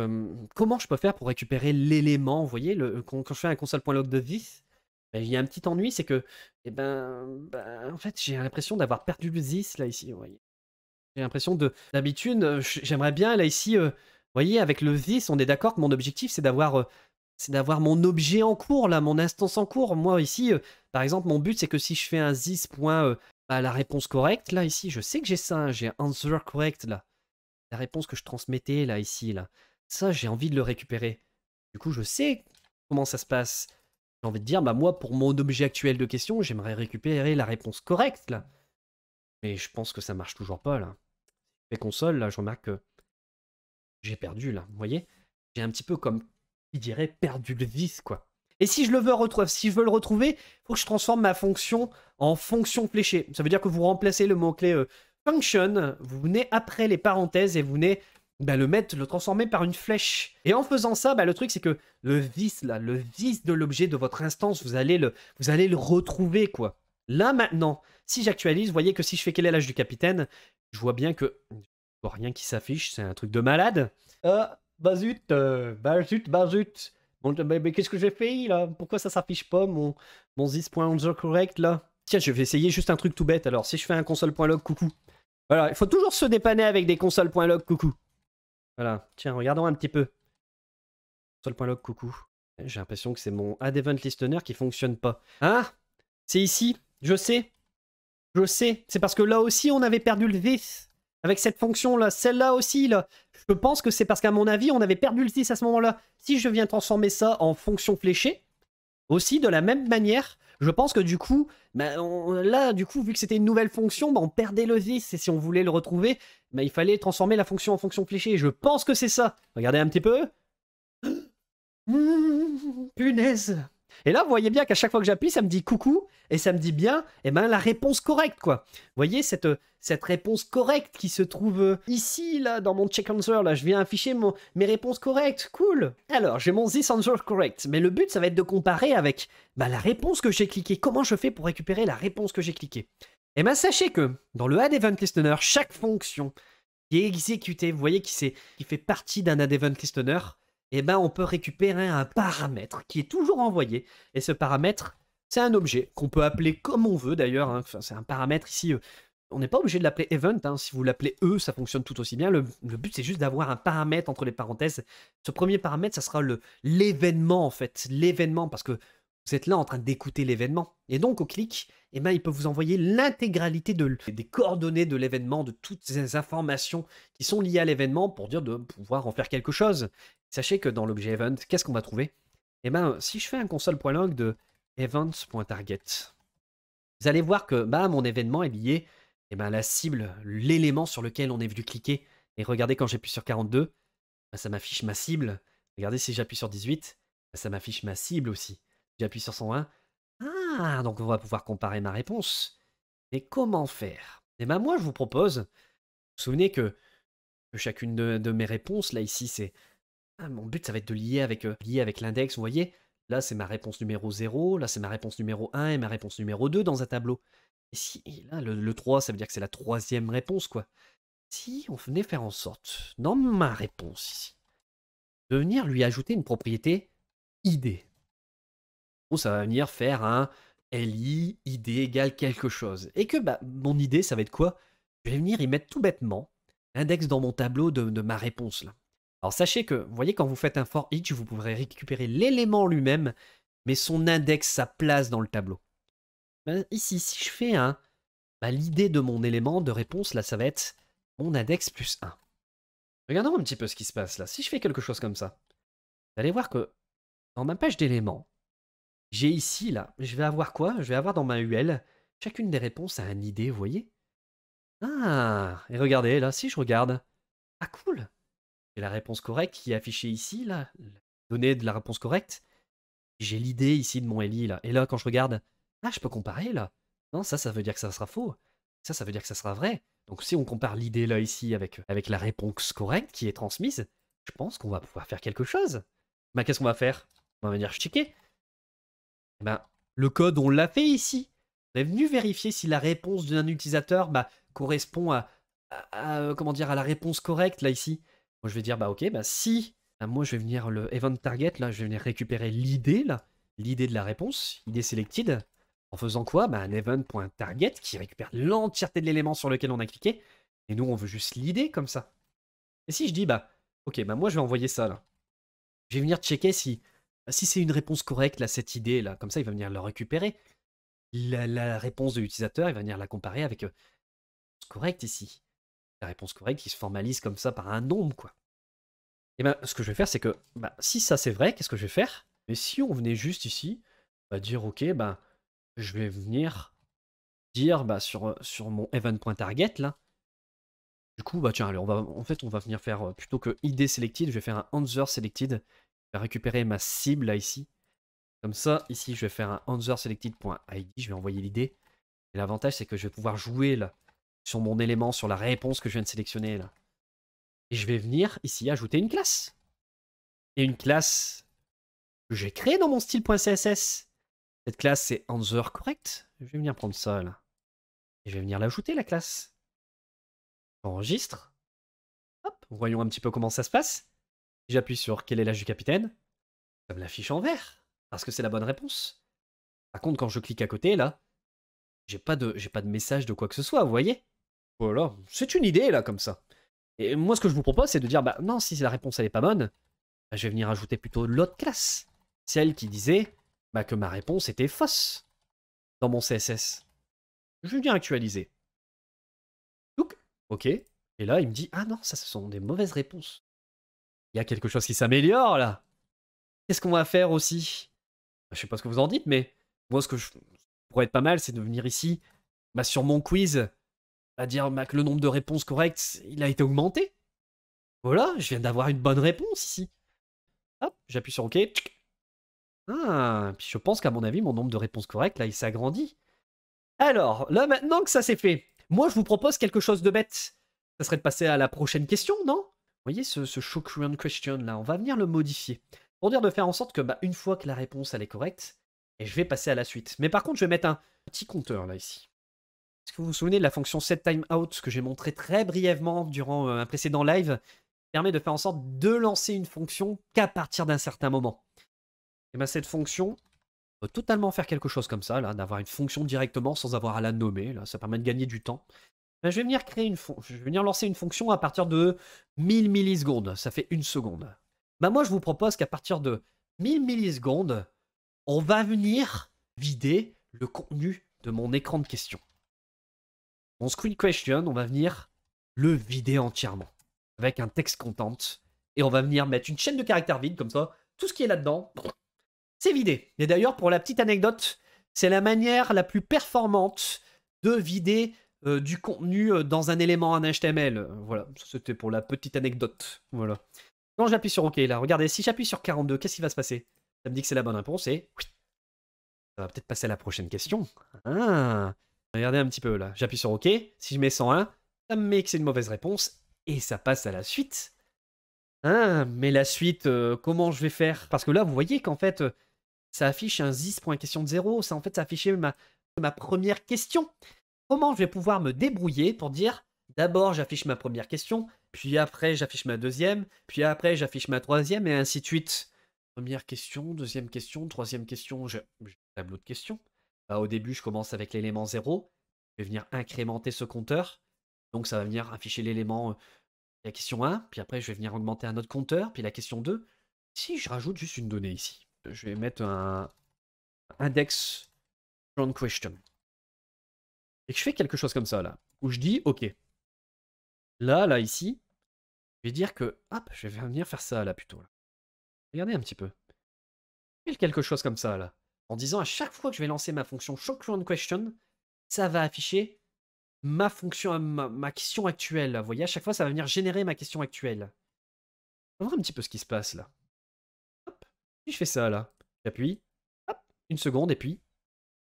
S1: comment je peux faire pour récupérer l'élément Vous voyez, le, quand, quand, je fais un console.log de this, il y a un petit ennui, c'est que, eh ben, ben en fait, j'ai l'impression d'avoir perdu le zis là ici. Vous voyez. J'ai l'impression de, d'habitude, j'aimerais bien là ici, vous voyez, avec le zis, on est d'accord que mon objectif c'est d'avoir, c'est d'avoir mon objet en cours là, mon instance en cours. Moi ici, par exemple, mon but c'est que si je fais un zis point, bah, la réponse correcte là ici, je sais que j'ai ça, hein, j'ai un answer correct là, la réponse que je transmettais là ici là. Ça, j'ai envie de le récupérer. Du coup, je sais comment ça se passe j'ai envie de dire, bah moi, pour mon objet actuel de question, j'aimerais récupérer la réponse correcte, là. Mais je pense que ça marche toujours pas, là. Les consoles, là, je remarque que j'ai perdu, là. Vous voyez J'ai un petit peu comme, il dirait, perdu le vice, quoi. Et si je le veux retrouver, si je le retrouver, il faut que je transforme ma fonction en fonction fléchée. Ça veut dire que vous remplacez le mot-clé euh, function, vous venez après les parenthèses et vous venez bah, le mettre, le transformer par une flèche. Et en faisant ça, bah, le truc, c'est que le vice, là, le vice de l'objet de votre instance, vous allez le, vous allez le retrouver, quoi. Là, maintenant, si j'actualise, vous voyez que si je fais quel est l'âge du capitaine, je vois bien que je rien qui s'affiche, c'est un truc de malade. Ah, bah zut, euh, bah, zut, bah, zut. mais, qu'est-ce que j'ai fait, là Pourquoi ça s'affiche pas, mon, mon 10.11 correct, là Tiens, je vais essayer juste un truc tout bête, alors. Si je fais un console.log, coucou. Voilà, il faut toujours se dépanner avec des console.log coucou. Voilà, tiens, regardons un petit peu. Sol.log, coucou. J'ai l'impression que c'est mon advent listener qui fonctionne pas. Ah C'est ici, je sais. Je sais, c'est parce que là aussi on avait perdu le V avec cette fonction là, celle-là aussi là. Je pense que c'est parce qu'à mon avis, on avait perdu le 10 à ce moment-là. Si je viens transformer ça en fonction fléchée, aussi de la même manière, je pense que du coup, bah, là, du coup, vu que c'était une nouvelle fonction, bah, on perdait le vis. Et si on voulait le retrouver, bah, il fallait transformer la fonction en fonction fléchée. Je pense que c'est ça. Regardez un petit peu. punaise et là, vous voyez bien qu'à chaque fois que j'appuie, ça me dit coucou et ça me dit bien, et eh ben la réponse correcte, quoi. Vous voyez cette, réponse correcte qui se trouve euh, ici, là, dans mon check answer, là, je viens afficher mes réponses correctes, cool. Alors, j'ai mon this answer correct, mais le but, ça va être de comparer avec bah, la réponse que j'ai cliquée. Comment je fais pour récupérer la réponse que j'ai cliquée Et eh bien, sachez que dans le add event listener, chaque fonction qui est exécutée, vous voyez qui, qui fait partie d'un add event listener, eh ben, on peut récupérer un paramètre qui est toujours envoyé. Et ce paramètre, c'est un objet qu'on peut appeler comme on veut d'ailleurs. Hein. c'est un paramètre ici. Euh, on n'est pas obligé de l'appeler event. Hein. Si vous l'appelez E, ça fonctionne tout aussi bien. Le, le but, c'est juste d'avoir un paramètre entre les parenthèses. Ce premier paramètre, ça sera l'événement en fait. L'événement, parce que vous êtes là en train d'écouter l'événement. Et donc, au clic, eh ben, il peut vous envoyer l'intégralité de, des coordonnées de l'événement, de toutes ces informations qui sont liées à l'événement pour dire de pouvoir en faire quelque chose. Sachez que dans l'objet event, qu'est-ce qu'on va trouver Eh ben, si je fais un console.log de events.target, vous allez voir que bah, mon événement est lié eh ben, à la cible, l'élément sur lequel on est venu cliquer. Et regardez, quand j'appuie sur 42, bah, ça m'affiche ma cible. Regardez, si j'appuie sur 18, bah, ça m'affiche ma cible aussi. J'appuie sur 101. Ah, donc on va pouvoir comparer ma réponse. Mais comment faire Eh bien moi, je vous propose, vous vous souvenez que, chacune de, mes réponses, là ici, c'est... Ah, mon but, ça va être de lier avec, euh, avec l'index, vous voyez Là, c'est ma réponse numéro 0, là, c'est ma réponse numéro 1 et ma réponse numéro 2 dans un tableau. Et si, là, le, le 3, ça veut dire que c'est la troisième réponse, quoi. Si on venait faire en sorte, dans ma réponse ici, de venir lui ajouter une propriété idée ça va venir faire un li id égale quelque chose. Et que bah, mon idée, ça va être quoi Je vais venir y mettre tout bêtement l'index dans mon tableau de, ma réponse là. Alors sachez que, vous voyez, quand vous faites un for each, vous pourrez récupérer l'élément lui-même, mais son index, sa place dans le tableau. Ben, ici, si je fais un, bah, l'idée de mon élément de réponse, là, ça va être mon index plus 1. Regardons un petit peu ce qui se passe là. Si je fais quelque chose comme ça, vous allez voir que dans ma page d'éléments, j'ai ici, là, je vais avoir quoi Je vais avoir dans ma UL chacune des réponses à une idée, vous voyez Ah Et regardez, là, si je regarde. Ah, cool J'ai la réponse correcte qui est affichée ici, là, donnée de la réponse correcte. J'ai l'idée ici de mon Eli, là. Et là, quand je regarde, ah, je peux comparer, là. Non, ça, ça veut dire que ça sera faux. Ça, ça veut dire que ça sera vrai. Donc si on compare l'idée là ici avec, euh, avec la réponse correcte qui est transmise, je pense qu'on va pouvoir faire quelque chose. mais ben, qu'est-ce qu'on va faire On va venir checker. Ben, le code, on l'a fait ici. On est venu vérifier si la réponse d'un utilisateur bah, correspond à, euh, comment dire, à la réponse correcte, là, ici. Moi, je vais dire, bah, ok, bah, si, bah, moi, je vais venir, le event target, là, je vais venir récupérer l'idée, là, l'idée de la réponse, idée selected, en faisant quoi bah, Un event.target qui récupère l'entièreté de l'élément sur lequel on a cliqué, et nous, on veut juste l'idée, comme ça. Et si je dis, bah, ok, bah, moi, je vais envoyer ça, là. Je vais venir checker si bah, si c'est une réponse correcte, là, cette idée, là, comme ça, il va venir la récupérer. La, réponse de l'utilisateur, il va venir la comparer avec réponse correcte ici. La réponse correcte qui se formalise comme ça par un nombre, quoi. Et bien, ce que je vais faire, c'est que bah, si ça c'est vrai, qu'est-ce que je vais faire Mais si on venait juste ici, dire ok, bah, je vais venir dire bah, sur, sur mon event.target là. Du coup, bah tiens, on va, en fait, on va venir faire plutôt que id selected, je vais faire un answer selected vais récupérer ma cible là ici. Comme ça, ici, je vais faire un answerSelected.id. Je vais envoyer l'idée. Et l'avantage, c'est que je vais pouvoir jouer là sur mon élément, sur la réponse que je viens de sélectionner là. Et je vais venir ici ajouter une classe. Et une classe que j'ai créée dans mon style.css. Cette classe, c'est answer correct. Je vais venir prendre ça là. Et je vais venir l'ajouter, la classe. Enregistre. Hop, voyons un petit peu comment ça se passe. J'appuie sur quel est l'âge du capitaine. Ça me l'affiche en vert, parce que c'est la bonne réponse. Par contre, quand je clique à côté, là, j'ai pas de, j'ai pas de message de quoi que ce soit, vous voyez Voilà, c'est une idée, là, comme ça. Et moi, ce que je vous propose, c'est de dire, bah non, si la réponse, elle est pas bonne, bah, je vais venir ajouter plutôt l'autre classe. Celle qui disait bah, que ma réponse était fausse dans mon CSS. Je viens actualiser. Donc, ok. Et là, il me dit, ah non, ça, ce sont des mauvaises réponses il y a quelque chose qui s'améliore là. Qu'est-ce qu'on va faire aussi bah, Je sais pas ce que vous en dites, mais moi, ce que je pourrais être pas mal, c'est de venir ici, bah, sur mon quiz, à dire bah, que le nombre de réponses correctes, il a été augmenté. Voilà, je viens d'avoir une bonne réponse ici. Hop, j'appuie sur OK. Ah, puis je pense qu'à mon avis, mon nombre de réponses correctes, là, il s'agrandit. Alors, là, maintenant que ça s'est fait, moi, je vous propose quelque chose de bête. Ça serait de passer à la prochaine question, non voyez ce, ce show question là, on va venir le modifier pour dire de faire en sorte que bah, une fois que la réponse elle est correcte, et je vais passer à la suite. Mais par contre, je vais mettre un petit compteur là ici. Est-ce que vous vous souvenez de la fonction setTimeout que j'ai montré très brièvement durant euh, un précédent live permet de faire en sorte de lancer une fonction qu'à partir d'un certain moment. Et bien bah, cette fonction peut totalement faire quelque chose comme ça, là, d'avoir une fonction directement sans avoir à la nommer. ça permet de gagner du temps. Ben, je vais venir lancer une fonction à partir de 1000 millisecondes, ça fait une seconde. Ben, moi je vous propose qu'à partir de 1000 millisecondes, on va venir vider le contenu de mon écran de question. Mon screen question, on va venir le vider entièrement avec un texte content et on va venir mettre une chaîne de caractères vide comme ça. Tout ce qui est là-dedans, c'est vidé. Et d'ailleurs, pour la petite anecdote, c'est la manière la plus performante de vider euh, du contenu euh, dans un élément, en HTML. Voilà, c'était pour la petite anecdote. Voilà. Quand j'appuie sur OK, là, regardez, si j'appuie sur 42, qu'est-ce qui va se passer Ça me dit que c'est la bonne réponse et ça va peut-être passer à la prochaine question. Ah, regardez un petit peu là. J'appuie sur OK. Si je mets 101, ça me met que c'est une mauvaise réponse et ça passe à la suite. Ah, mais la suite, euh, comment je vais faire Parce que là, vous voyez qu'en fait, ça affiche un 10 point question de 0. Ça, en fait, ça affichait ma, ma première question comment je vais pouvoir me débrouiller pour dire d'abord j'affiche ma première question, puis après j'affiche ma deuxième, puis après j'affiche ma troisième, et ainsi de suite. Première question, deuxième question, troisième question, j'ai un tableau de questions. Bah, au début, je commence avec l'élément 0, je vais venir incrémenter ce compteur, donc ça va venir afficher l'élément, euh, la question 1, puis après je vais venir augmenter un autre compteur, puis la question 2. Si je rajoute juste une donnée ici, je vais mettre un index question et que je fais quelque chose comme ça, là, où je dis, ok, là, là, ici, je vais dire que, hop, je vais venir faire ça, là, plutôt. Là. Regardez un petit peu. Je fais quelque chose comme ça, là, en disant à chaque fois que je vais lancer ma fonction show current question, ça va afficher ma fonction, ma, question actuelle. Vous voyez, à chaque fois, ça va venir générer ma question actuelle. On va voir un petit peu ce qui se passe, là. Hop, si je fais ça, là, j'appuie, hop, une seconde, et puis...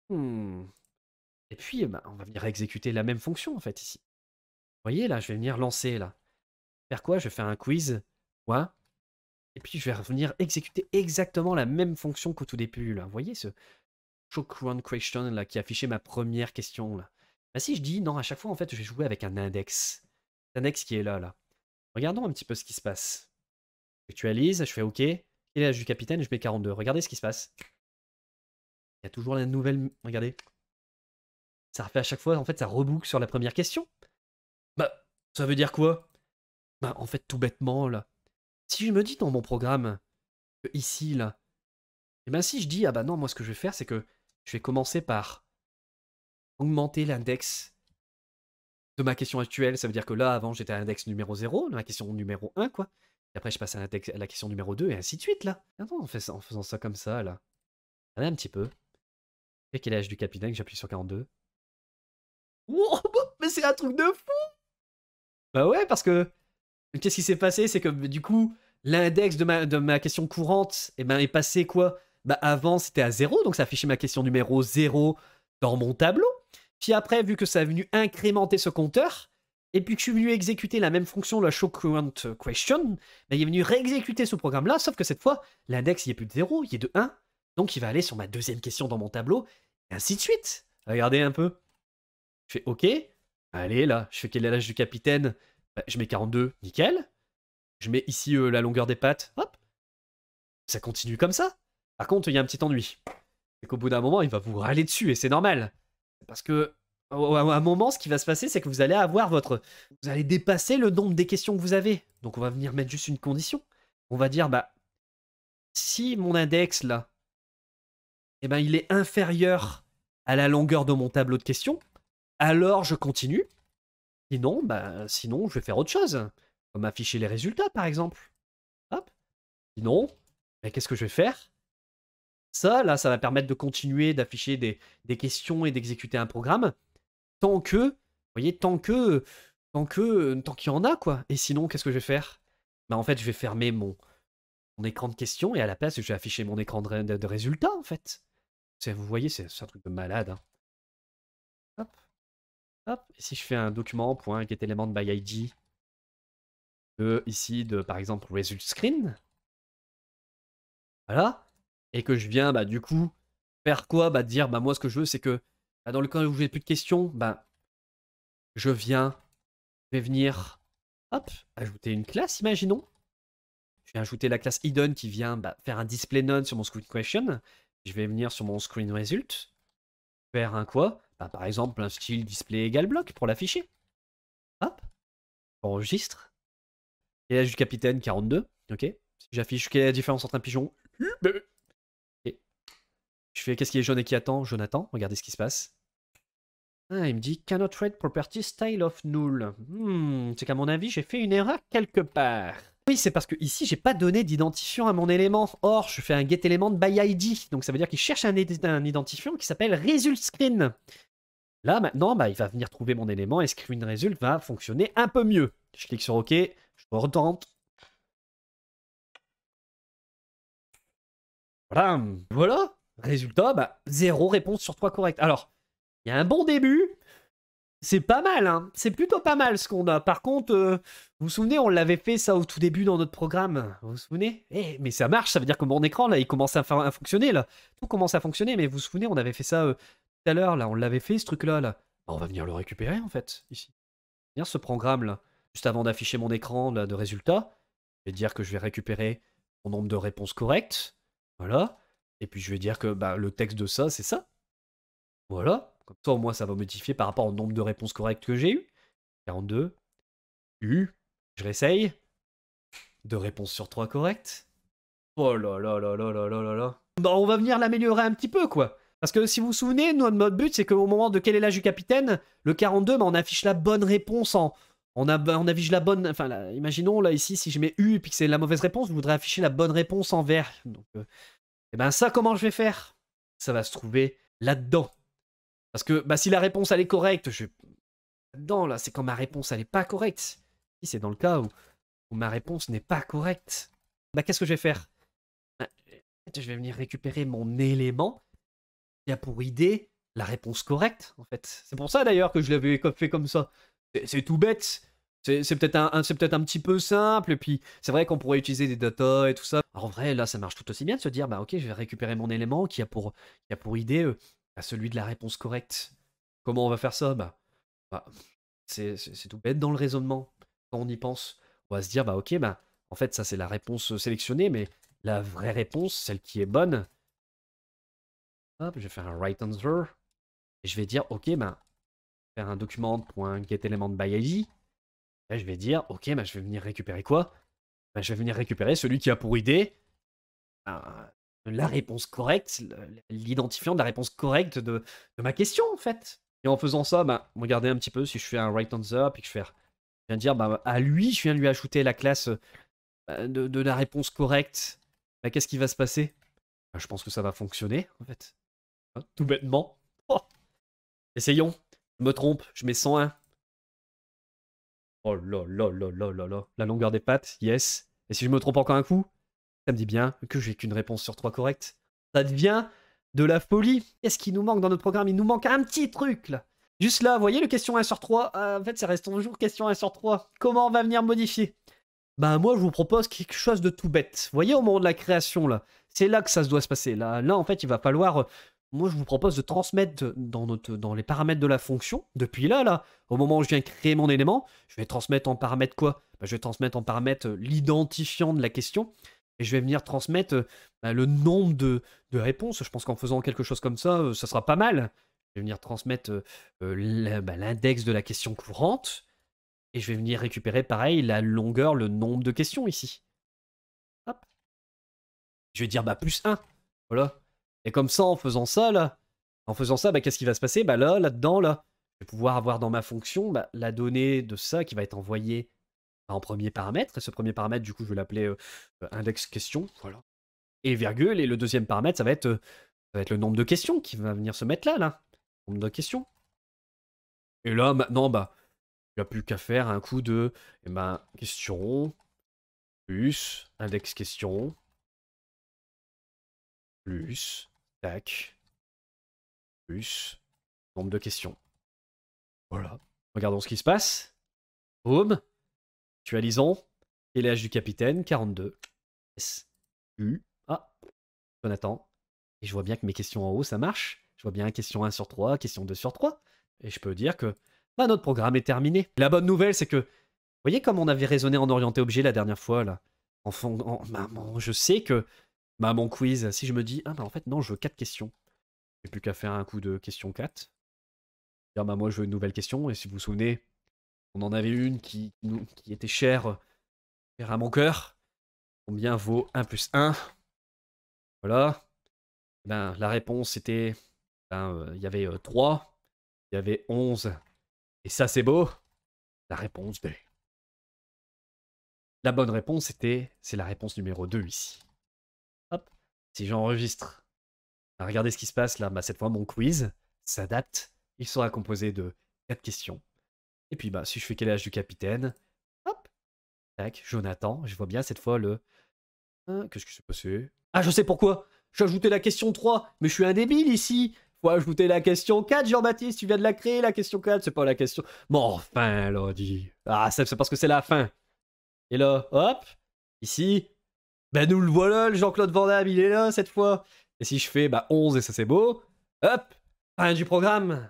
S1: Hmm, et puis, bah, on va venir exécuter la même fonction, en fait, ici. Vous voyez, là, je vais venir lancer, là. Faire quoi Je vais faire un quiz, quoi Et puis, je vais revenir exécuter exactement la même fonction qu'au tout début, là. Vous voyez ce show one question, là, qui affichait ma première question, là. Bah, si je dis, non, à chaque fois, en fait, je vais jouer avec un index. un index qui est là, là. Regardons un petit peu ce qui se passe. J'actualise, je fais OK. Et l'âge du capitaine, je mets 42. Regardez ce qui se passe. Il y a toujours la nouvelle... Regardez, ça refait à chaque fois, en fait, ça reboucle sur la première question. Bah, ça veut dire quoi Bah, en fait, tout bêtement, là, si je me dis dans mon programme, que ici, là, et eh bien si je dis, ah bah non, moi, ce que je vais faire, c'est que je vais commencer par augmenter l'index de ma question actuelle. Ça veut dire que là, avant, j'étais à l'index numéro 0, la question numéro 1, quoi. Et après, je passe à, l'index, à la question numéro 2, et ainsi de suite, là. Attends, en, en faisant ça comme ça, là. Regardez un petit peu. et quel âge du capitaine, j'appuie sur 42. mais c'est un truc de fou Bah ouais, parce que qu'est-ce qui s'est passé C'est que bah, du coup, l'index de ma, de ma question courante eh ben, est passé quoi Bah avant, c'était à 0, donc ça affichait ma question numéro 0 dans mon tableau. Puis après, vu que ça a venu incrémenter ce compteur, et puis que je suis venu exécuter la même fonction, la show current question, bah, il est venu réexécuter ce programme-là, sauf que cette fois, l'index, il est plus de 0, il est de 1. Donc il va aller sur ma deuxième question dans mon tableau, et ainsi de suite. Regardez un peu. Je fais OK, allez là, je fais quel est l'âge du capitaine bah, Je mets 42, nickel. Je mets ici euh, la longueur des pattes, hop. Ça continue comme ça. Par contre, il y a un petit ennui. C'est qu'au bout d'un moment, il va vous râler dessus et c'est normal. Parce que à un moment, ce qui va se passer, c'est que vous allez avoir votre. Vous allez dépasser le nombre des questions que vous avez. Donc on va venir mettre juste une condition. On va dire, bah, si mon index là, eh ben, il est inférieur à la longueur de mon tableau de questions, alors je continue. Sinon, ben, sinon, je vais faire autre chose. Comme afficher les résultats, par exemple. Hop. Sinon, bah, qu'est-ce que je vais faire Ça, là, ça va permettre de continuer d'afficher des, questions et d'exécuter un programme. Tant que, vous voyez, tant que, tant que, tant qu'il y en a, quoi. Et sinon, qu'est-ce que je vais faire ben, En fait, je vais fermer mon, mon écran de questions et à la place, je vais afficher mon écran de, de, de résultats, en fait. Vous voyez, c'est un truc de malade. Hein. Hop. Et si je fais un document.getElement by ID de, ici de par exemple result screen, voilà, et que je viens bah, du coup faire quoi bah, Dire bah, moi ce que je veux c'est que bah, dans le cas où n'ai plus de questions, bah, je viens, je vais venir, hop, ajouter une classe, imaginons. Je vais ajouter la classe hidden qui vient bah, faire un display none sur mon screen question. Je vais venir sur mon screen result, faire un quoi bah, par exemple un style display égal bloc pour l'afficher. Hop, enregistre. Et du capitaine 42, ok. j'affiche quelle est la différence entre un pigeon bah, et Je fais qu'est-ce qui est jaune et qui attend Jonathan, regardez ce qui se passe. Ah, il me dit cannot read property style of null. Hmm, c'est qu'à mon avis, j'ai fait une erreur quelque part. Oui, c'est parce que ici, j'ai pas donné d'identifiant à mon élément. Or, je fais un get element by ID. Donc ça veut dire qu'il cherche un, un identifiant qui s'appelle result screen. Là, maintenant, bah, il va venir trouver mon élément et Screen Result va fonctionner un peu mieux. Je clique sur OK, je retente. Voilà, voilà. Résultat, bah, zéro réponse sur trois correctes. Alors, il y a un bon début. C'est pas mal, hein. C'est plutôt pas mal ce qu'on a. Par contre, euh, vous vous souvenez, on l'avait fait ça au tout début dans notre programme. Vous vous souvenez eh, Mais ça marche, ça veut dire que mon écran, là, il commence à, fonctionner, là. Tout commence à fonctionner, mais vous vous souvenez, on avait fait ça euh, tout l'heure, là, on l'avait fait ce truc-là, là. Bah, on va venir le récupérer en fait, ici. Bien ce programme là, juste avant d'afficher mon écran de résultats, je vais dire que je vais récupérer mon nombre de réponses correctes. Voilà. Et puis je vais dire que bah, le texte de ça, c'est ça. Voilà. Comme ça, au moins, ça va modifier par rapport au nombre de réponses correctes que j'ai eu 42. U. Je réessaye. Deux réponses sur trois correctes. Oh là là là là là là là là. Bah, on va venir l'améliorer un petit peu, quoi. Parce que si vous vous souvenez, notre mode but, c'est qu'au moment de quel est l'âge du capitaine, le 42, bah, on affiche la bonne réponse en. On, a, affiche la bonne. Enfin, imaginons, là, ici, si je mets U et puis que c'est la mauvaise réponse, je voudrais afficher la bonne réponse en vert. Donc, et euh, eh ben ça, comment je vais faire Ça va se trouver là-dedans. Parce que bah, si la réponse, elle est correcte, je. Là-dedans, là, c'est quand ma réponse, elle n'est pas correcte. Si c'est dans le cas où, ma réponse n'est pas correcte, bah, qu'est-ce que je vais faire bah, Je vais venir récupérer mon élément qui a pour idée la réponse correcte, en fait. C'est pour ça d'ailleurs que je l'avais fait comme ça. C'est tout bête. C'est peut-être un, peut un petit peu simple, et puis c'est vrai qu'on pourrait utiliser des data et tout ça. en vrai, là, ça marche tout aussi bien de se dire, bah ok, je vais récupérer mon élément qui a pour, qui a pour idée à euh, bah, celui de la réponse correcte. Comment on va faire ça Bah, bah c'est tout bête dans le raisonnement. Quand on y pense, on va se dire, bah ok, bah en fait, ça c'est la réponse sélectionnée, mais la vraie réponse, celle qui est bonne, Hop, je vais faire un right answer. Et je vais dire, ok, ben, faire un document.getElementById. Là, je vais dire, ok, ben, je vais venir récupérer quoi Ben, Je vais venir récupérer celui qui a pour idée ben, la réponse correcte, l'identifiant de la réponse correcte de, ma question, en fait. Et en faisant ça, ben, regardez un petit peu si je fais un right answer, puis que je fais. viens dire, ben, à lui, je viens lui ajouter la classe ben, de, la réponse correcte. Ben, qu'est-ce qui va se passer Je pense que ça va fonctionner, en fait. Hein, tout bêtement. Essayons. Je me trompe, je mets 101. Oh là là là là là là. La longueur des pattes, yes. Et si je me trompe encore un coup, ça me dit bien que j'ai qu'une réponse sur 3 correcte. Ça devient de la folie. Qu'est-ce qui nous manque dans notre programme Il nous manque un petit truc là. Juste là, vous voyez le question 1 sur 3 euh, En fait, ça reste toujours question 1 sur 3. Comment on va venir modifier Bah moi, je vous propose quelque chose de tout bête. Vous voyez au moment de la création là, c'est là que ça se doit se passer. Là, là en fait, il va falloir moi, je vous propose de transmettre dans, les paramètres de la fonction, depuis là, là, au moment où je viens créer mon élément, je vais transmettre en paramètre quoi bah, Je vais transmettre en paramètre euh, l'identifiant de la question, et je vais venir transmettre euh, bah, le nombre de, réponses. Je pense qu'en faisant quelque chose comme ça, euh, ça sera pas mal. Je vais venir transmettre bah, l'index de la question courante, et je vais venir récupérer, pareil, la longueur, le nombre de questions ici. Hop. Je vais dire bah, plus 1. Voilà, et comme ça, en faisant ça, là, en faisant ça, bah, qu'est-ce qui va se passer Bah là, là-dedans, là, je vais pouvoir avoir dans ma fonction bah, la donnée de ça qui va être envoyée en premier paramètre. Et ce premier paramètre, du coup, je vais l'appeler euh, euh, index question, voilà. Et virgule. Et le deuxième paramètre, ça va être, euh, va être le nombre de questions qui va venir se mettre là, là. nombre de questions. Et là, maintenant, bah, il n'y a plus qu'à faire un coup de eh ben, question plus index question plus Tac. Plus. Nombre de questions. Voilà. Regardons ce qui se passe. Boom. Actualisons. Quel est l'âge du capitaine 42. S. U. Ah. Jonathan. Et je vois bien que mes questions en haut, ça marche. Je vois bien question 1 sur 3, question 2 sur 3. Et je peux dire que bah, notre programme est terminé. La bonne nouvelle, c'est que. Vous voyez comme on avait raisonné en orienté objet la dernière fois, là en fond, en, je sais que bah, mon quiz, si je me dis, ah bah en fait non, je veux 4 questions, j'ai plus qu'à faire un coup de question 4. Bah, moi je veux une nouvelle question, et si vous vous souvenez, on en avait une qui, qui était chère, à mon cœur. Combien vaut 1 plus 1 Voilà. Ben, la réponse était, ben, euh, il y avait 3, euh, il y avait 11, et ça c'est beau. La réponse B. La bonne réponse était, c'est la réponse numéro 2 ici. Si j'enregistre, regardez ce qui se passe là, bah, cette fois mon quiz s'adapte. Il sera composé de quatre questions. Et puis bah, si je fais quel âge du capitaine, hop, tac, Jonathan, je vois bien cette fois le. Hein, qu'est-ce qui s'est passé Ah, je sais pourquoi J'ai ajouté la question 3, mais je suis un débile ici Faut ajouter la question 4, Jean-Baptiste, tu viens de la créer, la question 4, c'est pas la question. Bon, enfin, Lodi Ah, c'est parce que c'est la fin Et là, hop, ici, ben nous le voilà, le Jean-Claude Van il est là cette fois. Et si je fais bah 11 et ça c'est beau, hop, fin du programme.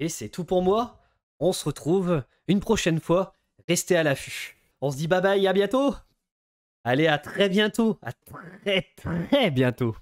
S1: Et c'est tout pour moi. On se retrouve une prochaine fois. Restez à l'affût. On se dit bye bye, à bientôt. Allez, à très bientôt. À très très bientôt.